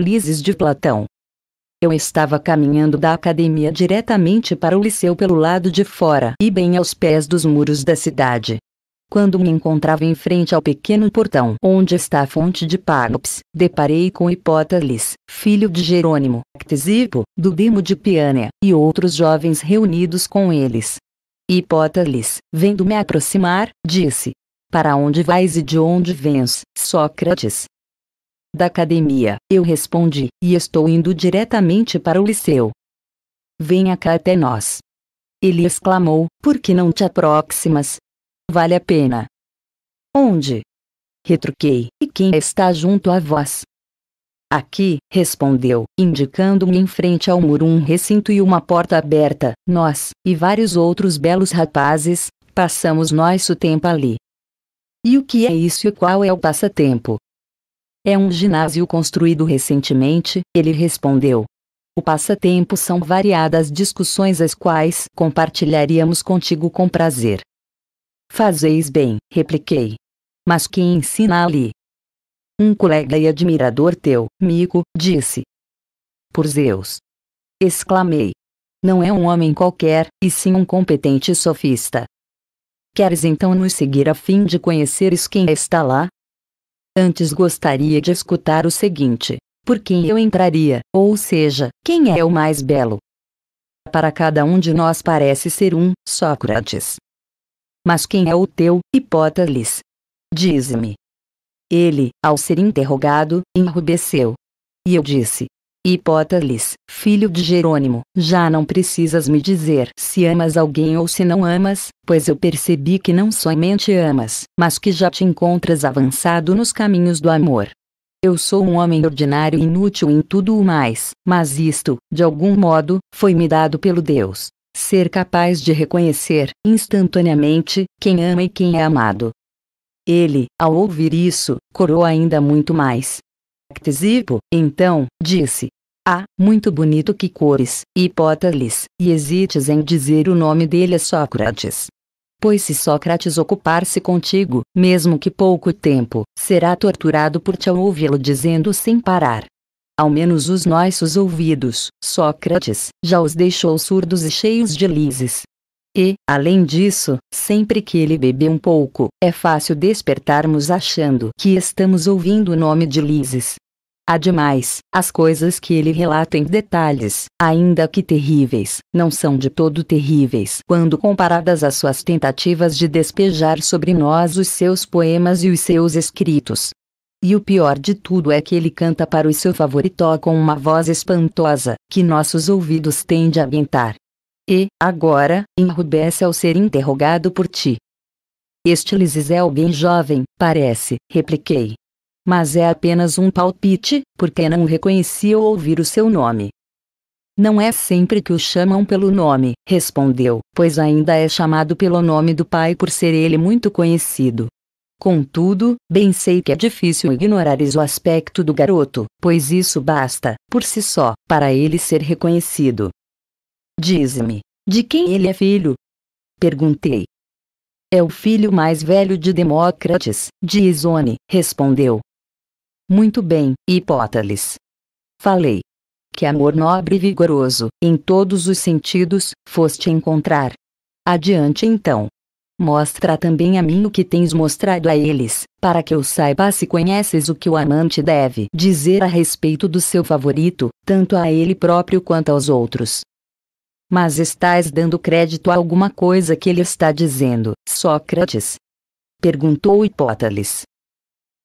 Lises de Platão. Eu estava caminhando da academia diretamente para o liceu pelo lado de fora e bem aos pés dos muros da cidade. Quando me encontrava em frente ao pequeno portão onde está a fonte de Pagops, deparei com Hipótales, filho de Jerônimo, Ctesipo, do Demo de Piânia, e outros jovens reunidos com eles. Hipótales, vendo-me aproximar, disse: Para onde vais e de onde vens, Sócrates? da academia, eu respondi, e estou indo diretamente para o liceu. Venha cá até nós. Ele exclamou, por que não te aproximas? Vale a pena. Onde? Retruquei, e quem está junto a vós? Aqui, respondeu, indicando-me em frente ao muro um recinto e uma porta aberta, nós, e vários outros belos rapazes, passamos nosso tempo ali. E o que é isso e qual é o passatempo? É um ginásio construído recentemente, ele respondeu. O passatempo são variadas discussões as quais compartilharíamos contigo com prazer. Fazeis bem, repliquei. Mas quem ensina ali? Um colega e admirador teu, Mico, disse. Por Zeus! exclamei. Não é um homem qualquer, e sim um competente sofista. Queres então nos seguir a fim de conheceres quem está lá? Antes gostaria de escutar o seguinte: por quem eu entraria, ou seja, quem é o mais belo? Para cada um de nós parece ser um, Sócrates. Mas quem é o teu, Hipóteles? Diz-me. Ele, ao ser interrogado, enrubesceu. E eu disse: Hipótales, filho de Jerônimo, já não precisas me dizer se amas alguém ou se não amas, pois eu percebi que não somente amas, mas que já te encontras avançado nos caminhos do amor. Eu sou um homem ordinário e inútil em tudo o mais, mas isto, de algum modo, foi-me dado pelo Deus. Ser capaz de reconhecer, instantaneamente, quem ama e quem é amado. Ele, ao ouvir isso, corou ainda muito mais. Ctesipo, então, disse: ah, muito bonito que cores, Hipótales, e hesites em dizer o nome dele a Sócrates. Pois se Sócrates ocupar-se contigo, mesmo que pouco tempo, será torturado por te ouvi-lo dizendo sem parar. Ao menos os nossos ouvidos, Sócrates, já os deixou surdos e cheios de lises. E, além disso, sempre que ele bebe um pouco, é fácil despertarmos achando que estamos ouvindo o nome de lises. Ademais, as coisas que ele relata em detalhes, ainda que terríveis, não são de todo terríveis quando comparadas às suas tentativas de despejar sobre nós os seus poemas e os seus escritos. E o pior de tudo é que ele canta para o seu favorito com uma voz espantosa, que nossos ouvidos tendem a aguentar. E, agora, enrubesce ao ser interrogado por ti. Este Lises é alguém jovem, parece, repliquei, mas é apenas um palpite, porque não reconheci ao ouvir o seu nome. Não é sempre que o chamam pelo nome, respondeu, pois ainda é chamado pelo nome do pai por ser ele muito conhecido. Contudo, bem sei que é difícil ignorares o aspecto do garoto, pois isso basta, por si só, para ele ser reconhecido. Diz-me, de quem ele é filho? Perguntei. É o filho mais velho de Demócrates, de Isone, respondeu, muito bem, Hipótales. Falei. Que amor nobre e vigoroso, em todos os sentidos, foste encontrar. Adiante então. Mostra também a mim o que tens mostrado a eles, para que eu saiba se conheces o que o amante deve dizer a respeito do seu favorito, tanto a ele próprio quanto aos outros. Mas estás dando crédito a alguma coisa que ele está dizendo, Sócrates? Perguntou Hipótales.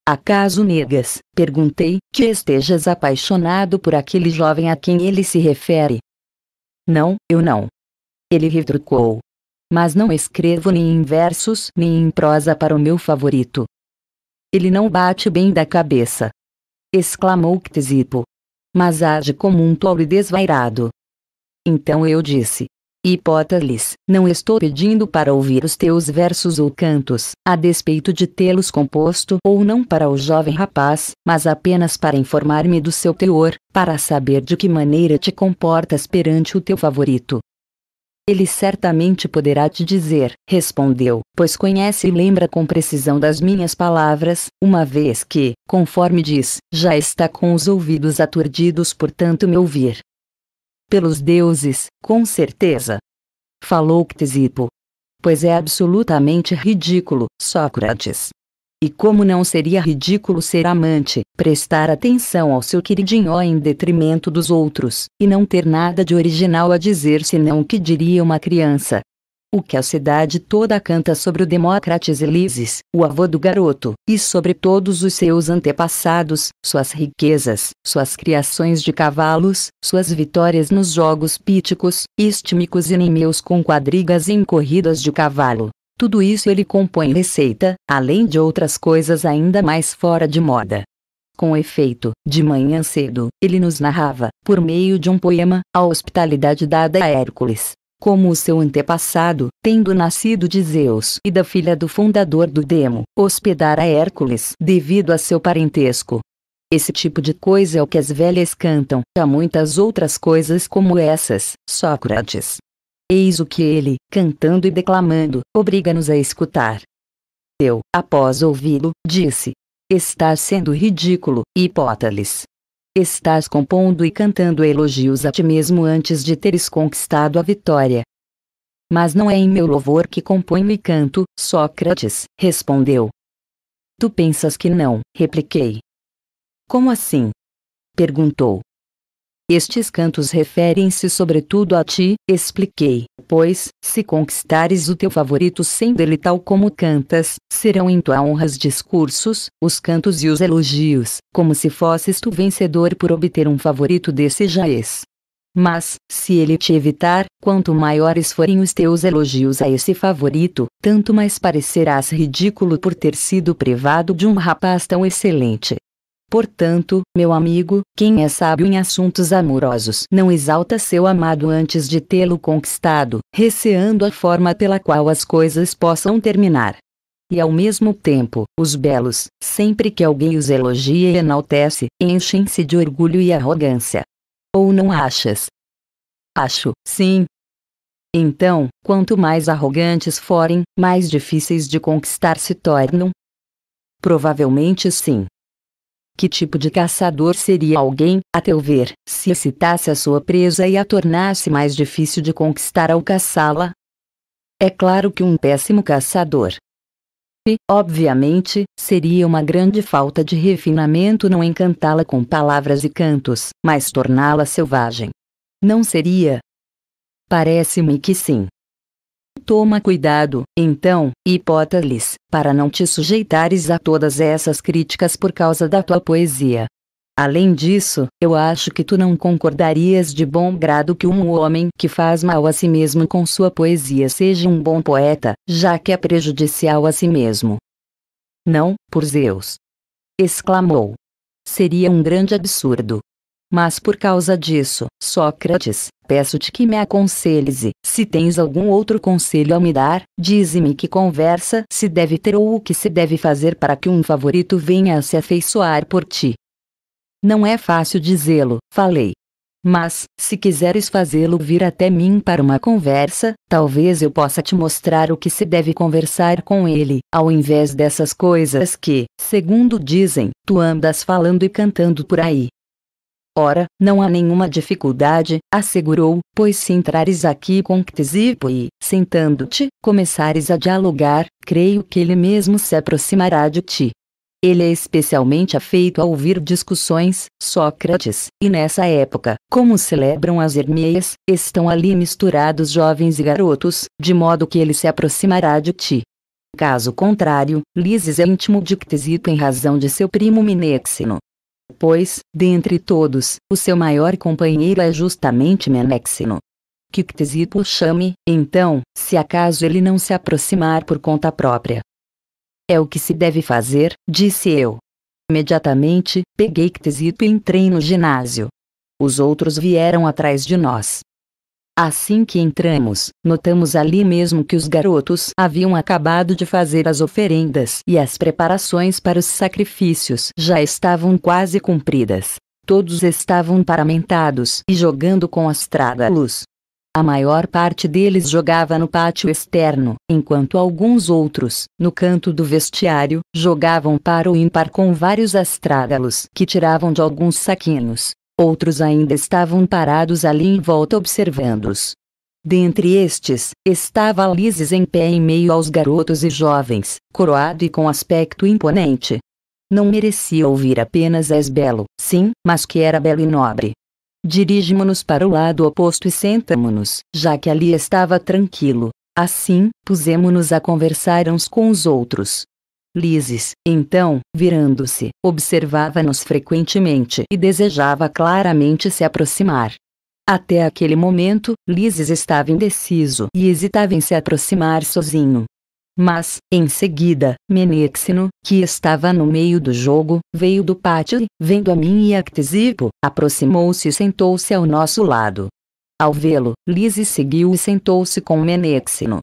Acaso negas, perguntei, que estejas apaixonado por aquele jovem a quem ele se refere? Não, eu não. Ele retrucou. Mas não escrevo nem em versos nem em prosa para o meu favorito. Ele não bate bem da cabeça. Exclamou Ctesipo. Mas age como um touro desvairado. Então eu disse: Hipótales, não estou pedindo para ouvir os teus versos ou cantos, a despeito de tê-los composto ou não para o jovem rapaz, mas apenas para informar-me do seu teor, para saber de que maneira te comportas perante o teu favorito. Ele certamente poderá te dizer, respondeu, pois conhece e lembra com precisão das minhas palavras, uma vez que, conforme diz, já está com os ouvidos aturdidos por tanto me ouvir pelos deuses, com certeza. Falou Ctesipo. Pois é absolutamente ridículo, Sócrates. E como não seria ridículo ser amante, prestar atenção ao seu queridinho em detrimento dos outros, e não ter nada de original a dizer senão o que diria uma criança, o que a cidade toda canta sobre o Demócrates Elises, o avô do garoto, e sobre todos os seus antepassados, suas riquezas, suas criações de cavalos, suas vitórias nos jogos píticos, istmicos e nemeus com quadrigas em corridas de cavalo. Tudo isso ele compõe receita, além de outras coisas ainda mais fora de moda. Com efeito, de manhã cedo, ele nos narrava, por meio de um poema, a hospitalidade dada a Hércules, como o seu antepassado, tendo nascido de Zeus e da filha do fundador do Demo, hospedara Hércules devido a seu parentesco. Esse tipo de coisa é o que as velhas cantam, há muitas outras coisas como essas, Sócrates. Eis o que ele, cantando e declamando, obriga-nos a escutar. Eu, após ouvi-lo, disse: Estás sendo ridículo, Hipótales. Estás compondo e cantando elogios a ti mesmo antes de teres conquistado a vitória. Mas não é em meu louvor que componho e canto, Sócrates, respondeu. Tu pensas que não, repliquei. Como assim? perguntou. Estes cantos referem-se sobretudo a ti, expliquei, pois, se conquistares o teu favorito sendo ele tal como cantas, serão em tua honra os discursos, os cantos e os elogios, como se fosses tu vencedor por obter um favorito desse já és. Mas, se ele te evitar, quanto maiores forem os teus elogios a esse favorito, tanto mais parecerás ridículo por ter sido privado de um rapaz tão excelente. Portanto, meu amigo, quem é sábio em assuntos amorosos não exalta seu amado antes de tê-lo conquistado, receando a forma pela qual as coisas possam terminar. E ao mesmo tempo, os belos, sempre que alguém os elogia e enaltece, enchem-se de orgulho e arrogância. Ou não achas? Acho, sim, então, quanto mais arrogantes forem, mais difíceis de conquistar se tornam? Provavelmente sim. Que tipo de caçador seria alguém, a teu ver, se excitasse a sua presa e a tornasse mais difícil de conquistar ao caçá-la? É claro que um péssimo caçador. E, obviamente, seria uma grande falta de refinamento não encantá-la com palavras e cantos, mas torná-la selvagem. Não seria? Parece-me que sim. Toma cuidado, então, Hipótales, para não te sujeitares a todas essas críticas por causa da tua poesia. Além disso, eu acho que tu não concordarias de bom grado que um homem que faz mal a si mesmo com sua poesia seja um bom poeta, já que é prejudicial a si mesmo. Não, por Zeus! exclamou. Seria um grande absurdo. Mas por causa disso, Sócrates, peço-te que me aconselhes e, se tens algum outro conselho a me dar, dize-me que conversa se deve ter ou o que se deve fazer para que um favorito venha a se afeiçoar por ti. Não é fácil dizê-lo, falei. Mas, se quiseres fazê-lo vir até mim para uma conversa, talvez eu possa te mostrar o que se deve conversar com ele, ao invés dessas coisas que, segundo dizem, tu andas falando e cantando por aí. Ora, não há nenhuma dificuldade, assegurou, pois se entrares aqui com Ctesipo e, sentando-te, começares a dialogar, creio que ele mesmo se aproximará de ti. Ele é especialmente afeito a ouvir discussões, Sócrates, e nessa época, como celebram as Hermeias, estão ali misturados jovens e garotos, de modo que ele se aproximará de ti. Caso contrário, Lises é íntimo de Ctesipo em razão de seu primo Minexino, Pois, dentre todos, o seu maior companheiro é justamente Menexeno. Que o chame, então, se acaso ele não se aproximar por conta própria. É o que se deve fazer, disse eu. Imediatamente, peguei Ctesipo e entrei no ginásio. Os outros vieram atrás de nós. Assim que entramos, notamos ali mesmo que os garotos haviam acabado de fazer as oferendas e as preparações para os sacrifícios já estavam quase cumpridas. Todos estavam paramentados e jogando com as trágalos. A maior parte deles jogava no pátio externo, enquanto alguns outros, no canto do vestiário, jogavam para o ímpar com vários astrágalos que tiravam de alguns saquinhos. Outros ainda estavam parados ali em volta observando-os. Dentre estes, estava Lises em pé em meio aos garotos e jovens, coroado e com aspecto imponente. Não merecia ouvir apenas és belo, sim, mas que era belo e nobre. Dirigimo-nos para o lado oposto e sentamo-nos, já que ali estava tranquilo. Assim, pusemo-nos a conversar uns com os outros, Lises, então, virando-se, observava-nos frequentemente e desejava claramente se aproximar. Até aquele momento, Lises estava indeciso e hesitava em se aproximar sozinho. Mas, em seguida, Menexeno, que estava no meio do jogo, veio do pátio e, vendo a mim e Ctesipo, aproximou-se e sentou-se ao nosso lado. Ao vê-lo, Lises seguiu e sentou-se com Menexeno,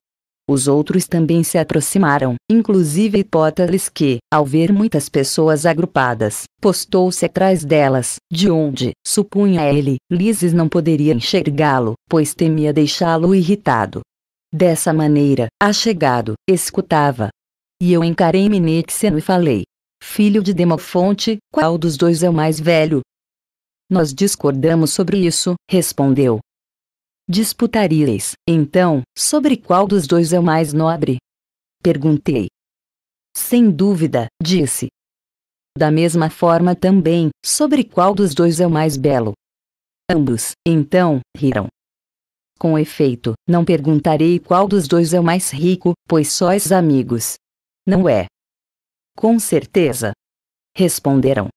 os outros também se aproximaram, inclusive Hipóteres que, ao ver muitas pessoas agrupadas, postou-se atrás delas, de onde, supunha ele, Lises não poderia enxergá-lo, pois temia deixá-lo irritado. Dessa maneira, achegado, escutava. E eu encarei Minexeno e falei. Filho de Demofonte, qual dos dois é o mais velho? Nós discordamos sobre isso, respondeu, Disputaríeis, então, sobre qual dos dois é o mais nobre? Perguntei. Sem dúvida, disse. Da mesma forma também, sobre qual dos dois é o mais belo? Ambos, então, riram. Com efeito, não perguntarei qual dos dois é o mais rico, pois sóis amigos. Não é? Com certeza. Responderam.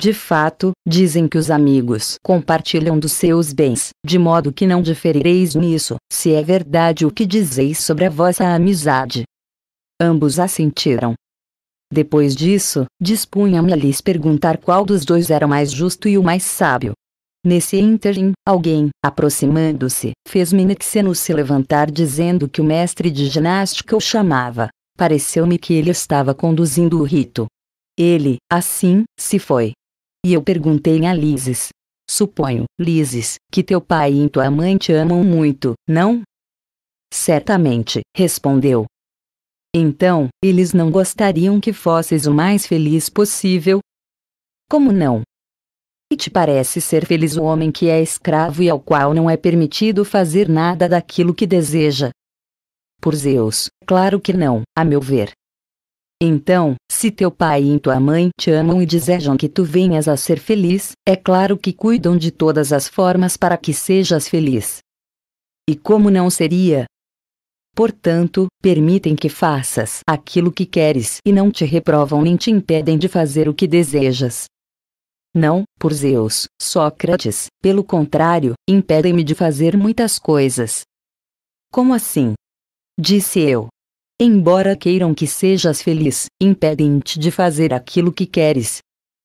De fato, dizem que os amigos compartilham dos seus bens, de modo que não diferireis nisso, se é verdade o que dizeis sobre a vossa amizade. Ambos assentiram. Depois disso, dispunha-me a lhes perguntar qual dos dois era o mais justo e o mais sábio. Nesse ínterim, alguém, aproximando-se, fez Minexeno se levantar dizendo que o mestre de ginástica o chamava. Pareceu-me que ele estava conduzindo o rito. Ele, assim, se foi, e eu perguntei a Lises. Suponho, Lises, que teu pai e tua mãe te amam muito, não? Certamente, respondeu. Então, eles não gostariam que fosses o mais feliz possível? Como não? E te parece ser feliz o homem que é escravo e ao qual não é permitido fazer nada daquilo que deseja? Por Zeus, claro que não, a meu ver. Então, se teu pai e tua mãe te amam e desejam que tu venhas a ser feliz, é claro que cuidam de todas as formas para que sejas feliz. E como não seria? Portanto, permitem que faças aquilo que queres e não te reprovam nem te impedem de fazer o que desejas. Não, por Zeus, Sócrates, pelo contrário, impedem-me de fazer muitas coisas. Como assim? Disse eu embora queiram que sejas feliz, impedem-te de fazer aquilo que queres.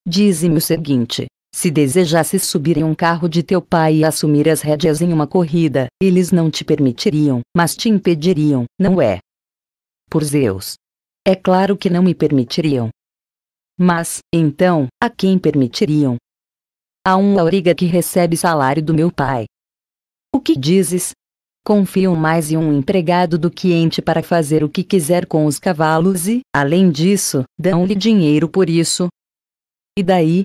Dize-me o seguinte: se desejasses subir em um carro de teu pai e assumir as rédeas em uma corrida, eles não te permitiriam, mas te impediriam, não é? Por Zeus. É claro que não me permitiriam. Mas, então, a quem permitiriam? A um auriga que recebe salário do meu pai. O que dizes, confiam mais em um empregado do que ente para fazer o que quiser com os cavalos e, além disso, dão-lhe dinheiro por isso. E daí?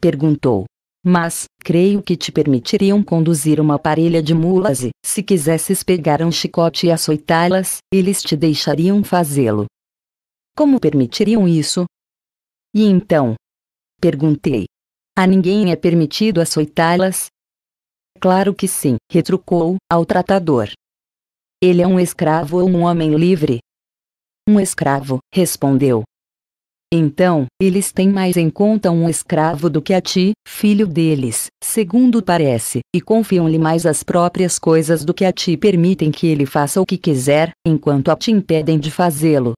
perguntou. Mas, creio que te permitiriam conduzir uma parelha de mulas e, se quisesses pegar um chicote e açoitá-las, eles te deixariam fazê-lo. Como permitiriam isso? E então? Perguntei. A ninguém é permitido açoitá-las, Claro que sim, retrucou, ao tratador. Ele é um escravo ou um homem livre? Um escravo, respondeu. Então, eles têm mais em conta um escravo do que a ti, filho deles, segundo parece, e confiam-lhe mais as próprias coisas do que a ti permitem que ele faça o que quiser, enquanto a ti impedem de fazê-lo.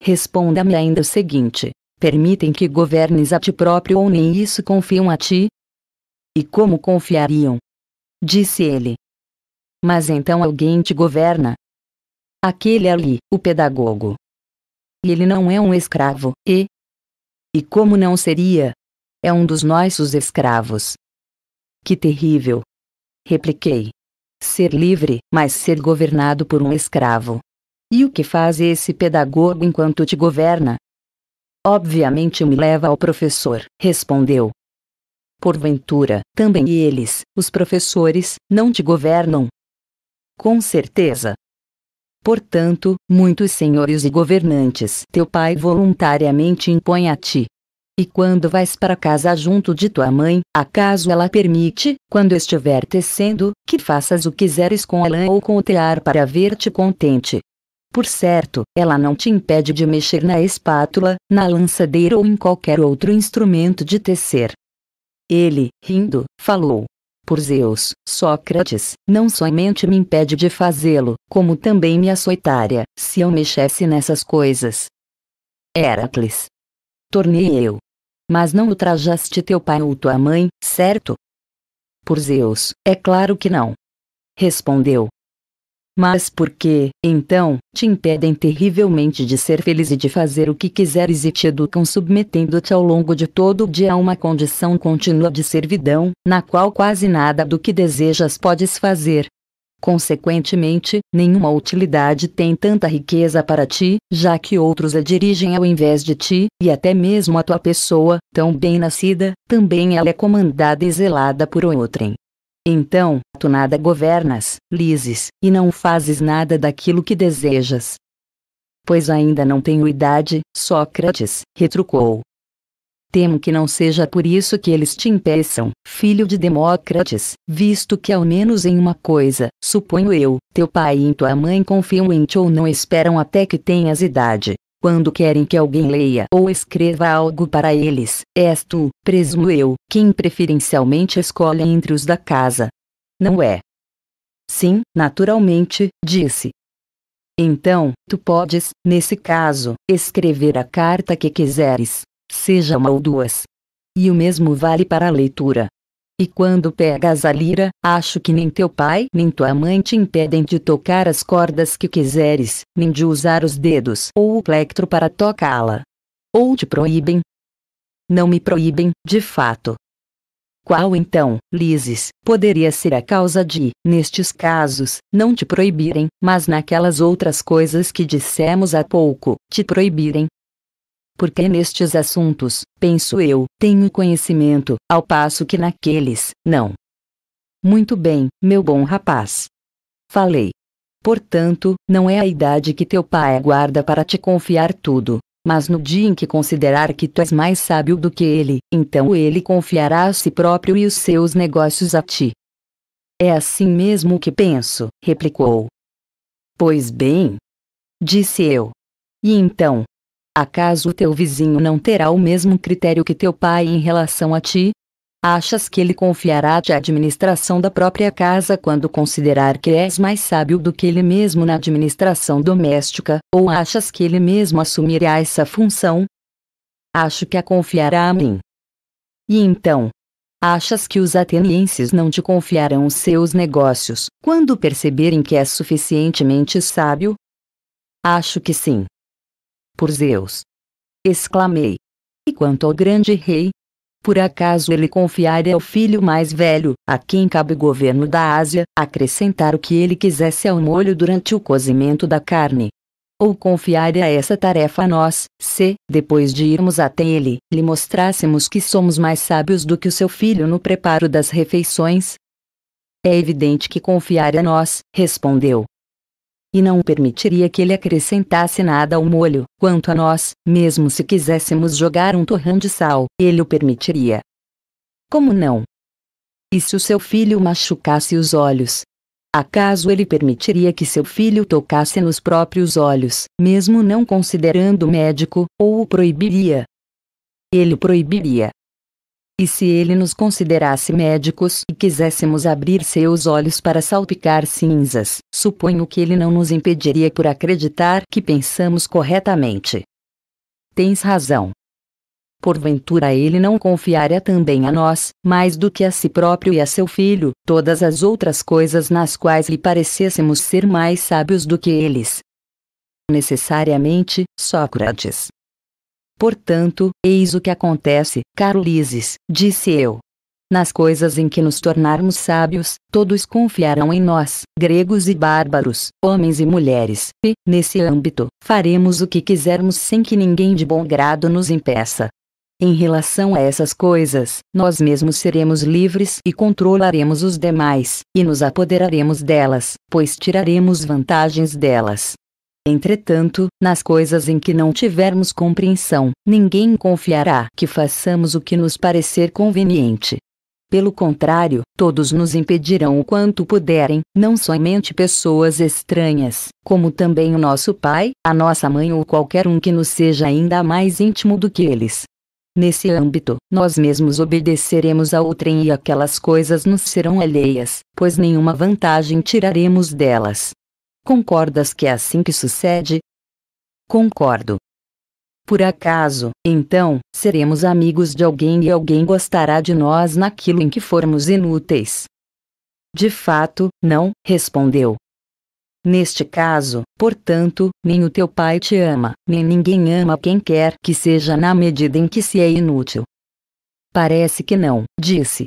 Responda-me ainda o seguinte: permitem que governes a ti próprio ou nem isso confiam a ti? E como confiariam, disse ele. Mas então alguém te governa. Aquele ali, o pedagogo. E ele não é um escravo, e. E como não seria? É um dos nossos escravos. Que terrível! Repliquei. Ser livre, mas ser governado por um escravo. E o que faz esse pedagogo enquanto te governa? Obviamente me leva ao professor, respondeu, porventura, também eles, os professores, não te governam? Com certeza. Portanto, muitos senhores e governantes teu pai voluntariamente impõe a ti. E quando vais para casa junto de tua mãe, acaso ela permite, quando estiver tecendo, que faças o que quiseres com ela ou com o tear para ver-te contente. Por certo, ela não te impede de mexer na espátula, na lançadeira ou em qualquer outro instrumento de tecer. Ele, rindo, falou: Por Zeus, Sócrates, não somente me impede de fazê-lo, como também me açoitaria, se eu mexesse nessas coisas. Heracles. Tornei eu. Mas não ultrajaste teu pai ou tua mãe, certo? Por Zeus, é claro que não. Respondeu, mas por que, então, te impedem terrivelmente de ser feliz e de fazer o que quiseres e te educam submetendo-te ao longo de todo o dia a uma condição contínua de servidão, na qual quase nada do que desejas podes fazer. Consequentemente, nenhuma utilidade tem tanta riqueza para ti, já que outros a dirigem ao invés de ti, e até mesmo a tua pessoa, tão bem nascida, também ela é comandada e zelada por outrem. Então, tu nada governas, lises, e não fazes nada daquilo que desejas. Pois ainda não tenho idade, Sócrates, retrucou. Temo que não seja por isso que eles te impeçam, filho de Demócrates, visto que ao menos em uma coisa, suponho eu, teu pai e tua mãe confiam em ti ou não esperam até que tenhas idade quando querem que alguém leia ou escreva algo para eles, és tu, presumo eu, quem preferencialmente escolhe entre os da casa. Não é? Sim, naturalmente, disse. Então, tu podes, nesse caso, escrever a carta que quiseres, seja uma ou duas. E o mesmo vale para a leitura, e quando pegas a lira, acho que nem teu pai nem tua mãe te impedem de tocar as cordas que quiseres, nem de usar os dedos ou o plectro para tocá-la. Ou te proíbem? Não me proíbem, de fato. Qual então, Lises, poderia ser a causa de, nestes casos, não te proibirem, mas naquelas outras coisas que dissemos há pouco, te proibirem? porque nestes assuntos, penso eu, tenho conhecimento, ao passo que naqueles, não. Muito bem, meu bom rapaz. Falei. Portanto, não é a idade que teu pai aguarda para te confiar tudo, mas no dia em que considerar que tu és mais sábio do que ele, então ele confiará a si próprio e os seus negócios a ti. É assim mesmo que penso, replicou. Pois bem, disse eu. E então, Acaso teu vizinho não terá o mesmo critério que teu pai em relação a ti? Achas que ele confiará-te a administração da própria casa quando considerar que és mais sábio do que ele mesmo na administração doméstica, ou achas que ele mesmo assumirá essa função? Acho que a confiará a mim. E então, Achas que os atenienses não te confiarão os seus negócios, quando perceberem que és suficientemente sábio? Acho que sim. Por Zeus! Exclamei. E quanto ao grande rei? Por acaso ele confiaria ao filho mais velho, a quem cabe o governo da Ásia, acrescentar o que ele quisesse ao molho durante o cozimento da carne? Ou confiaria a essa tarefa a nós, se, depois de irmos até ele, lhe mostrássemos que somos mais sábios do que o seu filho no preparo das refeições? É evidente que confiar a nós, respondeu, e não permitiria que ele acrescentasse nada ao molho. Quanto a nós, mesmo se quiséssemos jogar um torrão de sal, ele o permitiria. Como não? E se o seu filho machucasse os olhos? Acaso ele permitiria que seu filho tocasse nos próprios olhos, mesmo não considerando médico, ou o proibiria? Ele o proibiria. E se ele nos considerasse médicos e quiséssemos abrir seus olhos para salpicar cinzas, suponho que ele não nos impediria por acreditar que pensamos corretamente. Tens razão. Porventura ele não confiaria também a nós, mais do que a si próprio e a seu filho, todas as outras coisas nas quais lhe parecêssemos ser mais sábios do que eles. Necessariamente, Sócrates, Portanto, eis o que acontece, Lises, disse eu. Nas coisas em que nos tornarmos sábios, todos confiarão em nós, gregos e bárbaros, homens e mulheres, e, nesse âmbito, faremos o que quisermos sem que ninguém de bom grado nos impeça. Em relação a essas coisas, nós mesmos seremos livres e controlaremos os demais, e nos apoderaremos delas, pois tiraremos vantagens delas. Entretanto, nas coisas em que não tivermos compreensão, ninguém confiará que façamos o que nos parecer conveniente. Pelo contrário, todos nos impedirão o quanto puderem, não somente pessoas estranhas, como também o nosso pai, a nossa mãe ou qualquer um que nos seja ainda mais íntimo do que eles. Nesse âmbito, nós mesmos obedeceremos a outrem e aquelas coisas nos serão alheias, pois nenhuma vantagem tiraremos delas. Concordas que é assim que sucede? Concordo. Por acaso, então, seremos amigos de alguém e alguém gostará de nós naquilo em que formos inúteis? De fato, não, respondeu. Neste caso, portanto, nem o teu pai te ama, nem ninguém ama quem quer que seja na medida em que se é inútil. Parece que não, disse,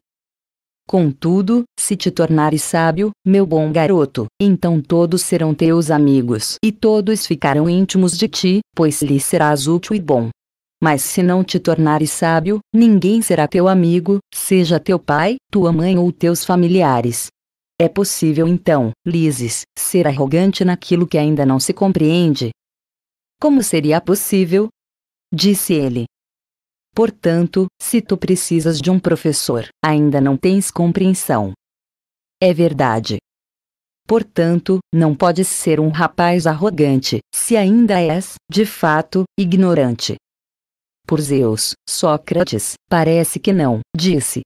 Contudo, se te tornares sábio, meu bom garoto, então todos serão teus amigos e todos ficarão íntimos de ti, pois lhes serás útil e bom. Mas se não te tornares sábio, ninguém será teu amigo, seja teu pai, tua mãe ou teus familiares. É possível então, Lises, ser arrogante naquilo que ainda não se compreende? Como seria possível? Disse ele, Portanto, se tu precisas de um professor, ainda não tens compreensão. É verdade. Portanto, não podes ser um rapaz arrogante, se ainda és, de fato, ignorante. Por Zeus, Sócrates, parece que não, disse.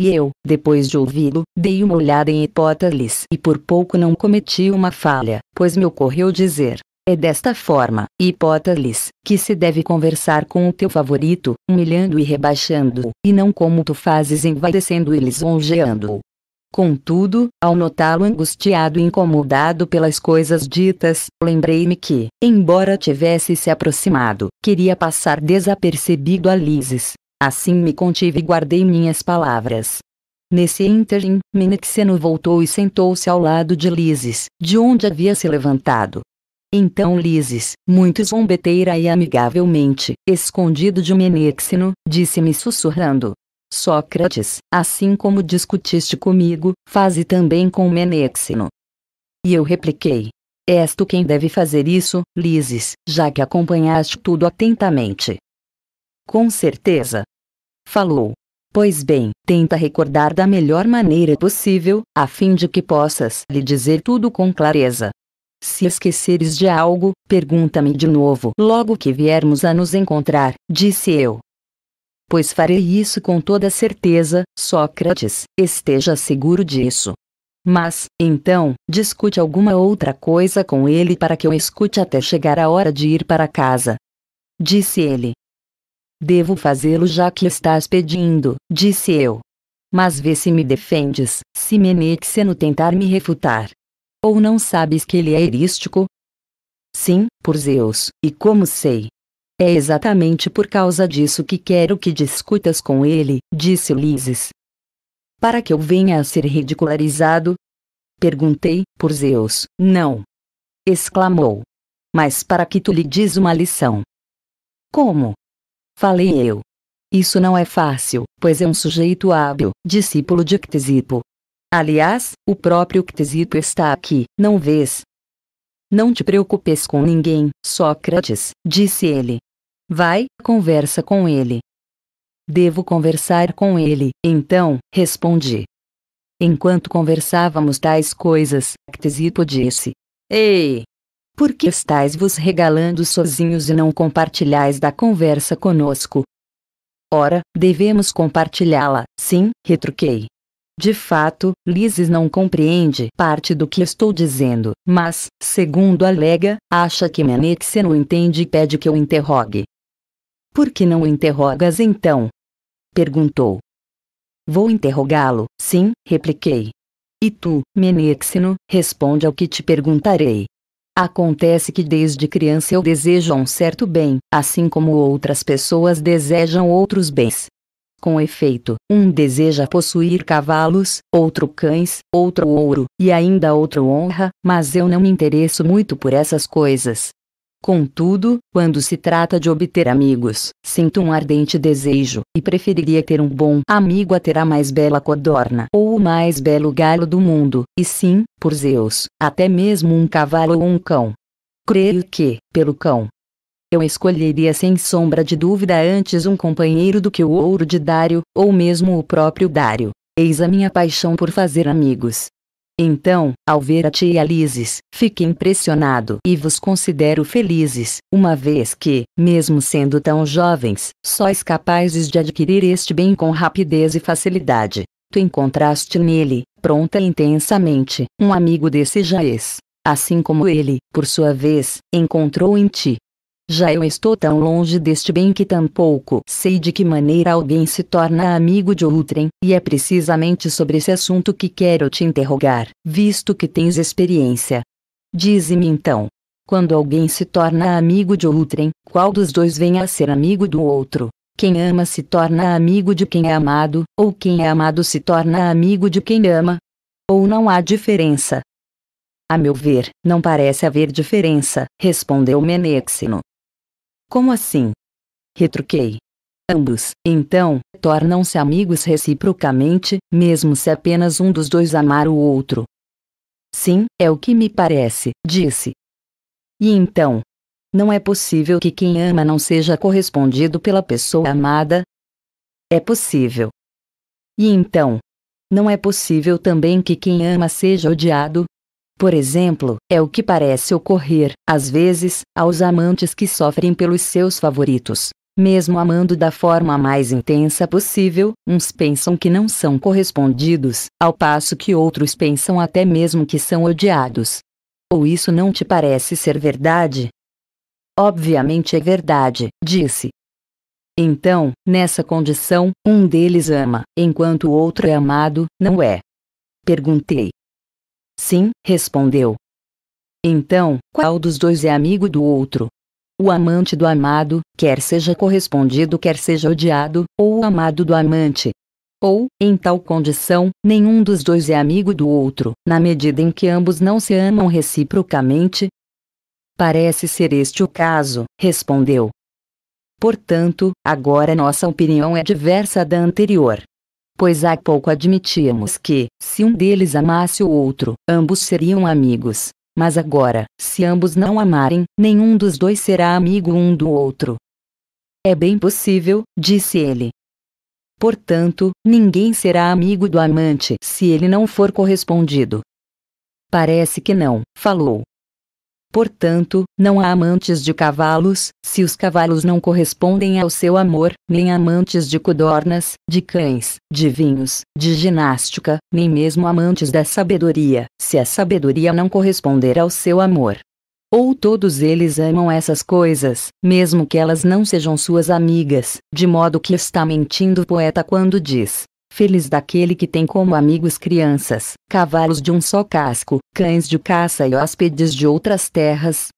E eu, depois de ouvi-lo, dei uma olhada em Hipótales e por pouco não cometi uma falha, pois me ocorreu dizer: é desta forma, hipótese, que se deve conversar com o teu favorito, humilhando e rebaixando-o, e não como tu fazes envaidecendo e lisonjeando-o. Contudo, ao notá-lo angustiado e incomodado pelas coisas ditas, lembrei-me que, embora tivesse se aproximado, queria passar desapercebido a Lises. Assim me contive e guardei minhas palavras. Nesse ínterim, Minexeno voltou e sentou-se ao lado de Lises, de onde havia se levantado. Então Lises, muito zombeteira e amigavelmente, escondido de Menexeno, disse-me sussurrando. Sócrates, assim como discutiste comigo, faze também com Menexeno. E eu repliquei. És tu quem deve fazer isso, Lises, já que acompanhaste tudo atentamente. Com certeza. Falou. Pois bem, tenta recordar da melhor maneira possível, a fim de que possas lhe dizer tudo com clareza. Se esqueceres de algo, pergunta-me de novo logo que viermos a nos encontrar, disse eu. Pois farei isso com toda certeza, Sócrates, esteja seguro disso. Mas, então, discute alguma outra coisa com ele para que eu escute até chegar a hora de ir para casa. Disse ele. Devo fazê-lo já que estás pedindo, disse eu. Mas vê se me defendes, se Simenexeno tentar me refutar. Ou não sabes que ele é erístico? Sim, por Zeus, e como sei? É exatamente por causa disso que quero que discutas com ele, disse Ulisses. Para que eu venha a ser ridicularizado? Perguntei, por Zeus, não. Exclamou. Mas para que tu lhe diz uma lição. Como? Falei eu. Isso não é fácil, pois é um sujeito hábil, discípulo de Ctesipo, Aliás, o próprio Ctesito está aqui, não vês? Não te preocupes com ninguém, Sócrates, disse ele. Vai, conversa com ele. Devo conversar com ele, então, respondi. Enquanto conversávamos tais coisas, Ctesipo disse: Ei! Por que estáis vos regalando sozinhos e não compartilhais da conversa conosco? Ora, devemos compartilhá-la, sim, retruquei. De fato, Lises não compreende parte do que estou dizendo, mas, segundo alega, acha que Menexe não entende e pede que eu interrogue. Por que não o interrogas então? Perguntou. Vou interrogá-lo, sim, repliquei. E tu, Menexeno, responde ao que te perguntarei. Acontece que desde criança eu desejo um certo bem, assim como outras pessoas desejam outros bens. Com efeito, um deseja possuir cavalos, outro cães, outro ouro, e ainda outro honra, mas eu não me interesso muito por essas coisas. Contudo, quando se trata de obter amigos, sinto um ardente desejo, e preferiria ter um bom amigo a ter a mais bela codorna ou o mais belo galo do mundo, e sim, por Zeus, até mesmo um cavalo ou um cão. Creio que, pelo cão, eu escolheria sem sombra de dúvida antes um companheiro do que o ouro de Dário, ou mesmo o próprio Dário. Eis a minha paixão por fazer amigos. Então, ao ver a tia Lises, fiquei impressionado e vos considero felizes, uma vez que, mesmo sendo tão jovens, sois capazes de adquirir este bem com rapidez e facilidade. Tu encontraste nele, pronta e intensamente, um amigo desse já Assim como ele, por sua vez, encontrou em ti, já eu estou tão longe deste bem que tampouco sei de que maneira alguém se torna amigo de outrem, e é precisamente sobre esse assunto que quero te interrogar, visto que tens experiência. Dize-me então, quando alguém se torna amigo de outrem, qual dos dois vem a ser amigo do outro? Quem ama se torna amigo de quem é amado, ou quem é amado se torna amigo de quem ama? Ou não há diferença? A meu ver, não parece haver diferença, respondeu Menexeno. Como assim? Retruquei. Ambos, então, tornam-se amigos reciprocamente, mesmo se apenas um dos dois amar o outro. Sim, é o que me parece, disse. E então? Não é possível que quem ama não seja correspondido pela pessoa amada? É possível. E então? Não é possível também que quem ama seja odiado? Por exemplo, é o que parece ocorrer, às vezes, aos amantes que sofrem pelos seus favoritos. Mesmo amando da forma mais intensa possível, uns pensam que não são correspondidos, ao passo que outros pensam até mesmo que são odiados. Ou isso não te parece ser verdade? Obviamente é verdade, disse. Então, nessa condição, um deles ama, enquanto o outro é amado, não é? Perguntei. Sim, respondeu. Então, qual dos dois é amigo do outro? O amante do amado, quer seja correspondido, quer seja odiado, ou o amado do amante. Ou, em tal condição, nenhum dos dois é amigo do outro, na medida em que ambos não se amam reciprocamente? Parece ser este o caso, respondeu. Portanto, agora nossa opinião é diversa da anterior pois há pouco admitíamos que, se um deles amasse o outro, ambos seriam amigos. Mas agora, se ambos não amarem, nenhum dos dois será amigo um do outro. É bem possível, disse ele. Portanto, ninguém será amigo do amante se ele não for correspondido. Parece que não, falou. Portanto, não há amantes de cavalos, se os cavalos não correspondem ao seu amor, nem amantes de codornas, de cães, de vinhos, de ginástica, nem mesmo amantes da sabedoria, se a sabedoria não corresponder ao seu amor. Ou todos eles amam essas coisas, mesmo que elas não sejam suas amigas, de modo que está mentindo o poeta quando diz: Feliz daquele que tem como amigos crianças, cavalos de um só casco, cães de caça e hóspedes de outras terras.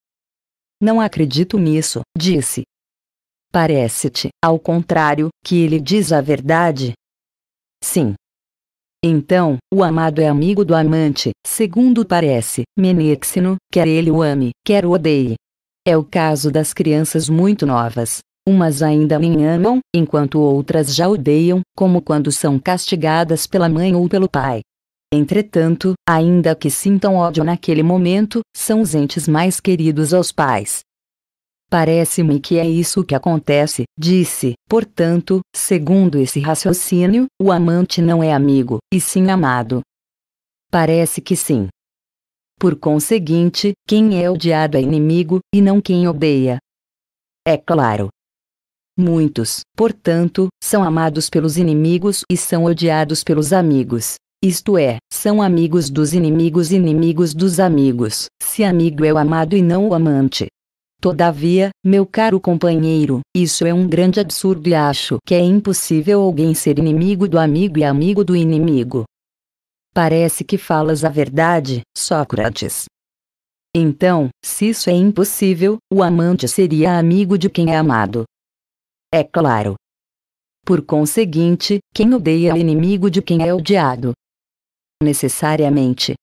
Não acredito nisso, disse. Parece-te, ao contrário, que ele diz a verdade? Sim. Então, o amado é amigo do amante, segundo parece, Menexeno, quer ele o ame, quer o odeie. É o caso das crianças muito novas, Umas ainda me amam, enquanto outras já odeiam, como quando são castigadas pela mãe ou pelo pai. Entretanto, ainda que sintam ódio naquele momento, são os entes mais queridos aos pais. Parece-me que é isso que acontece, disse. Portanto, segundo esse raciocínio, o amante não é amigo, e sim amado. Parece que sim. Por conseguinte, quem é odiado é inimigo, e não quem odeia. É claro, Muitos, portanto, são amados pelos inimigos e são odiados pelos amigos. Isto é, são amigos dos inimigos e inimigos dos amigos, se amigo é o amado e não o amante. Todavia, meu caro companheiro, isso é um grande absurdo e acho que é impossível alguém ser inimigo do amigo e amigo do inimigo. Parece que falas a verdade, Sócrates. Então, se isso é impossível, o amante seria amigo de quem é amado, é claro. Por conseguinte, quem odeia é inimigo de quem é odiado. Necessariamente.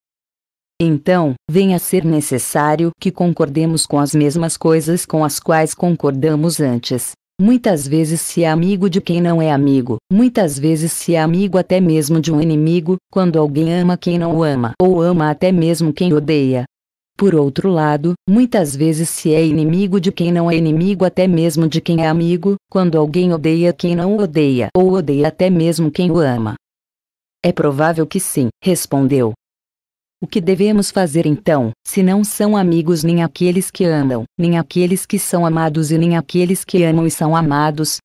Então, vem a ser necessário que concordemos com as mesmas coisas com as quais concordamos antes. Muitas vezes se é amigo de quem não é amigo, muitas vezes se é amigo até mesmo de um inimigo, quando alguém ama quem não o ama, ou ama até mesmo quem odeia. Por outro lado, muitas vezes se é inimigo de quem não é inimigo, até mesmo de quem é amigo, quando alguém odeia quem não odeia, ou odeia até mesmo quem o ama. É provável que sim, respondeu. O que devemos fazer então, se não são amigos nem aqueles que amam, nem aqueles que são amados e nem aqueles que amam e são amados,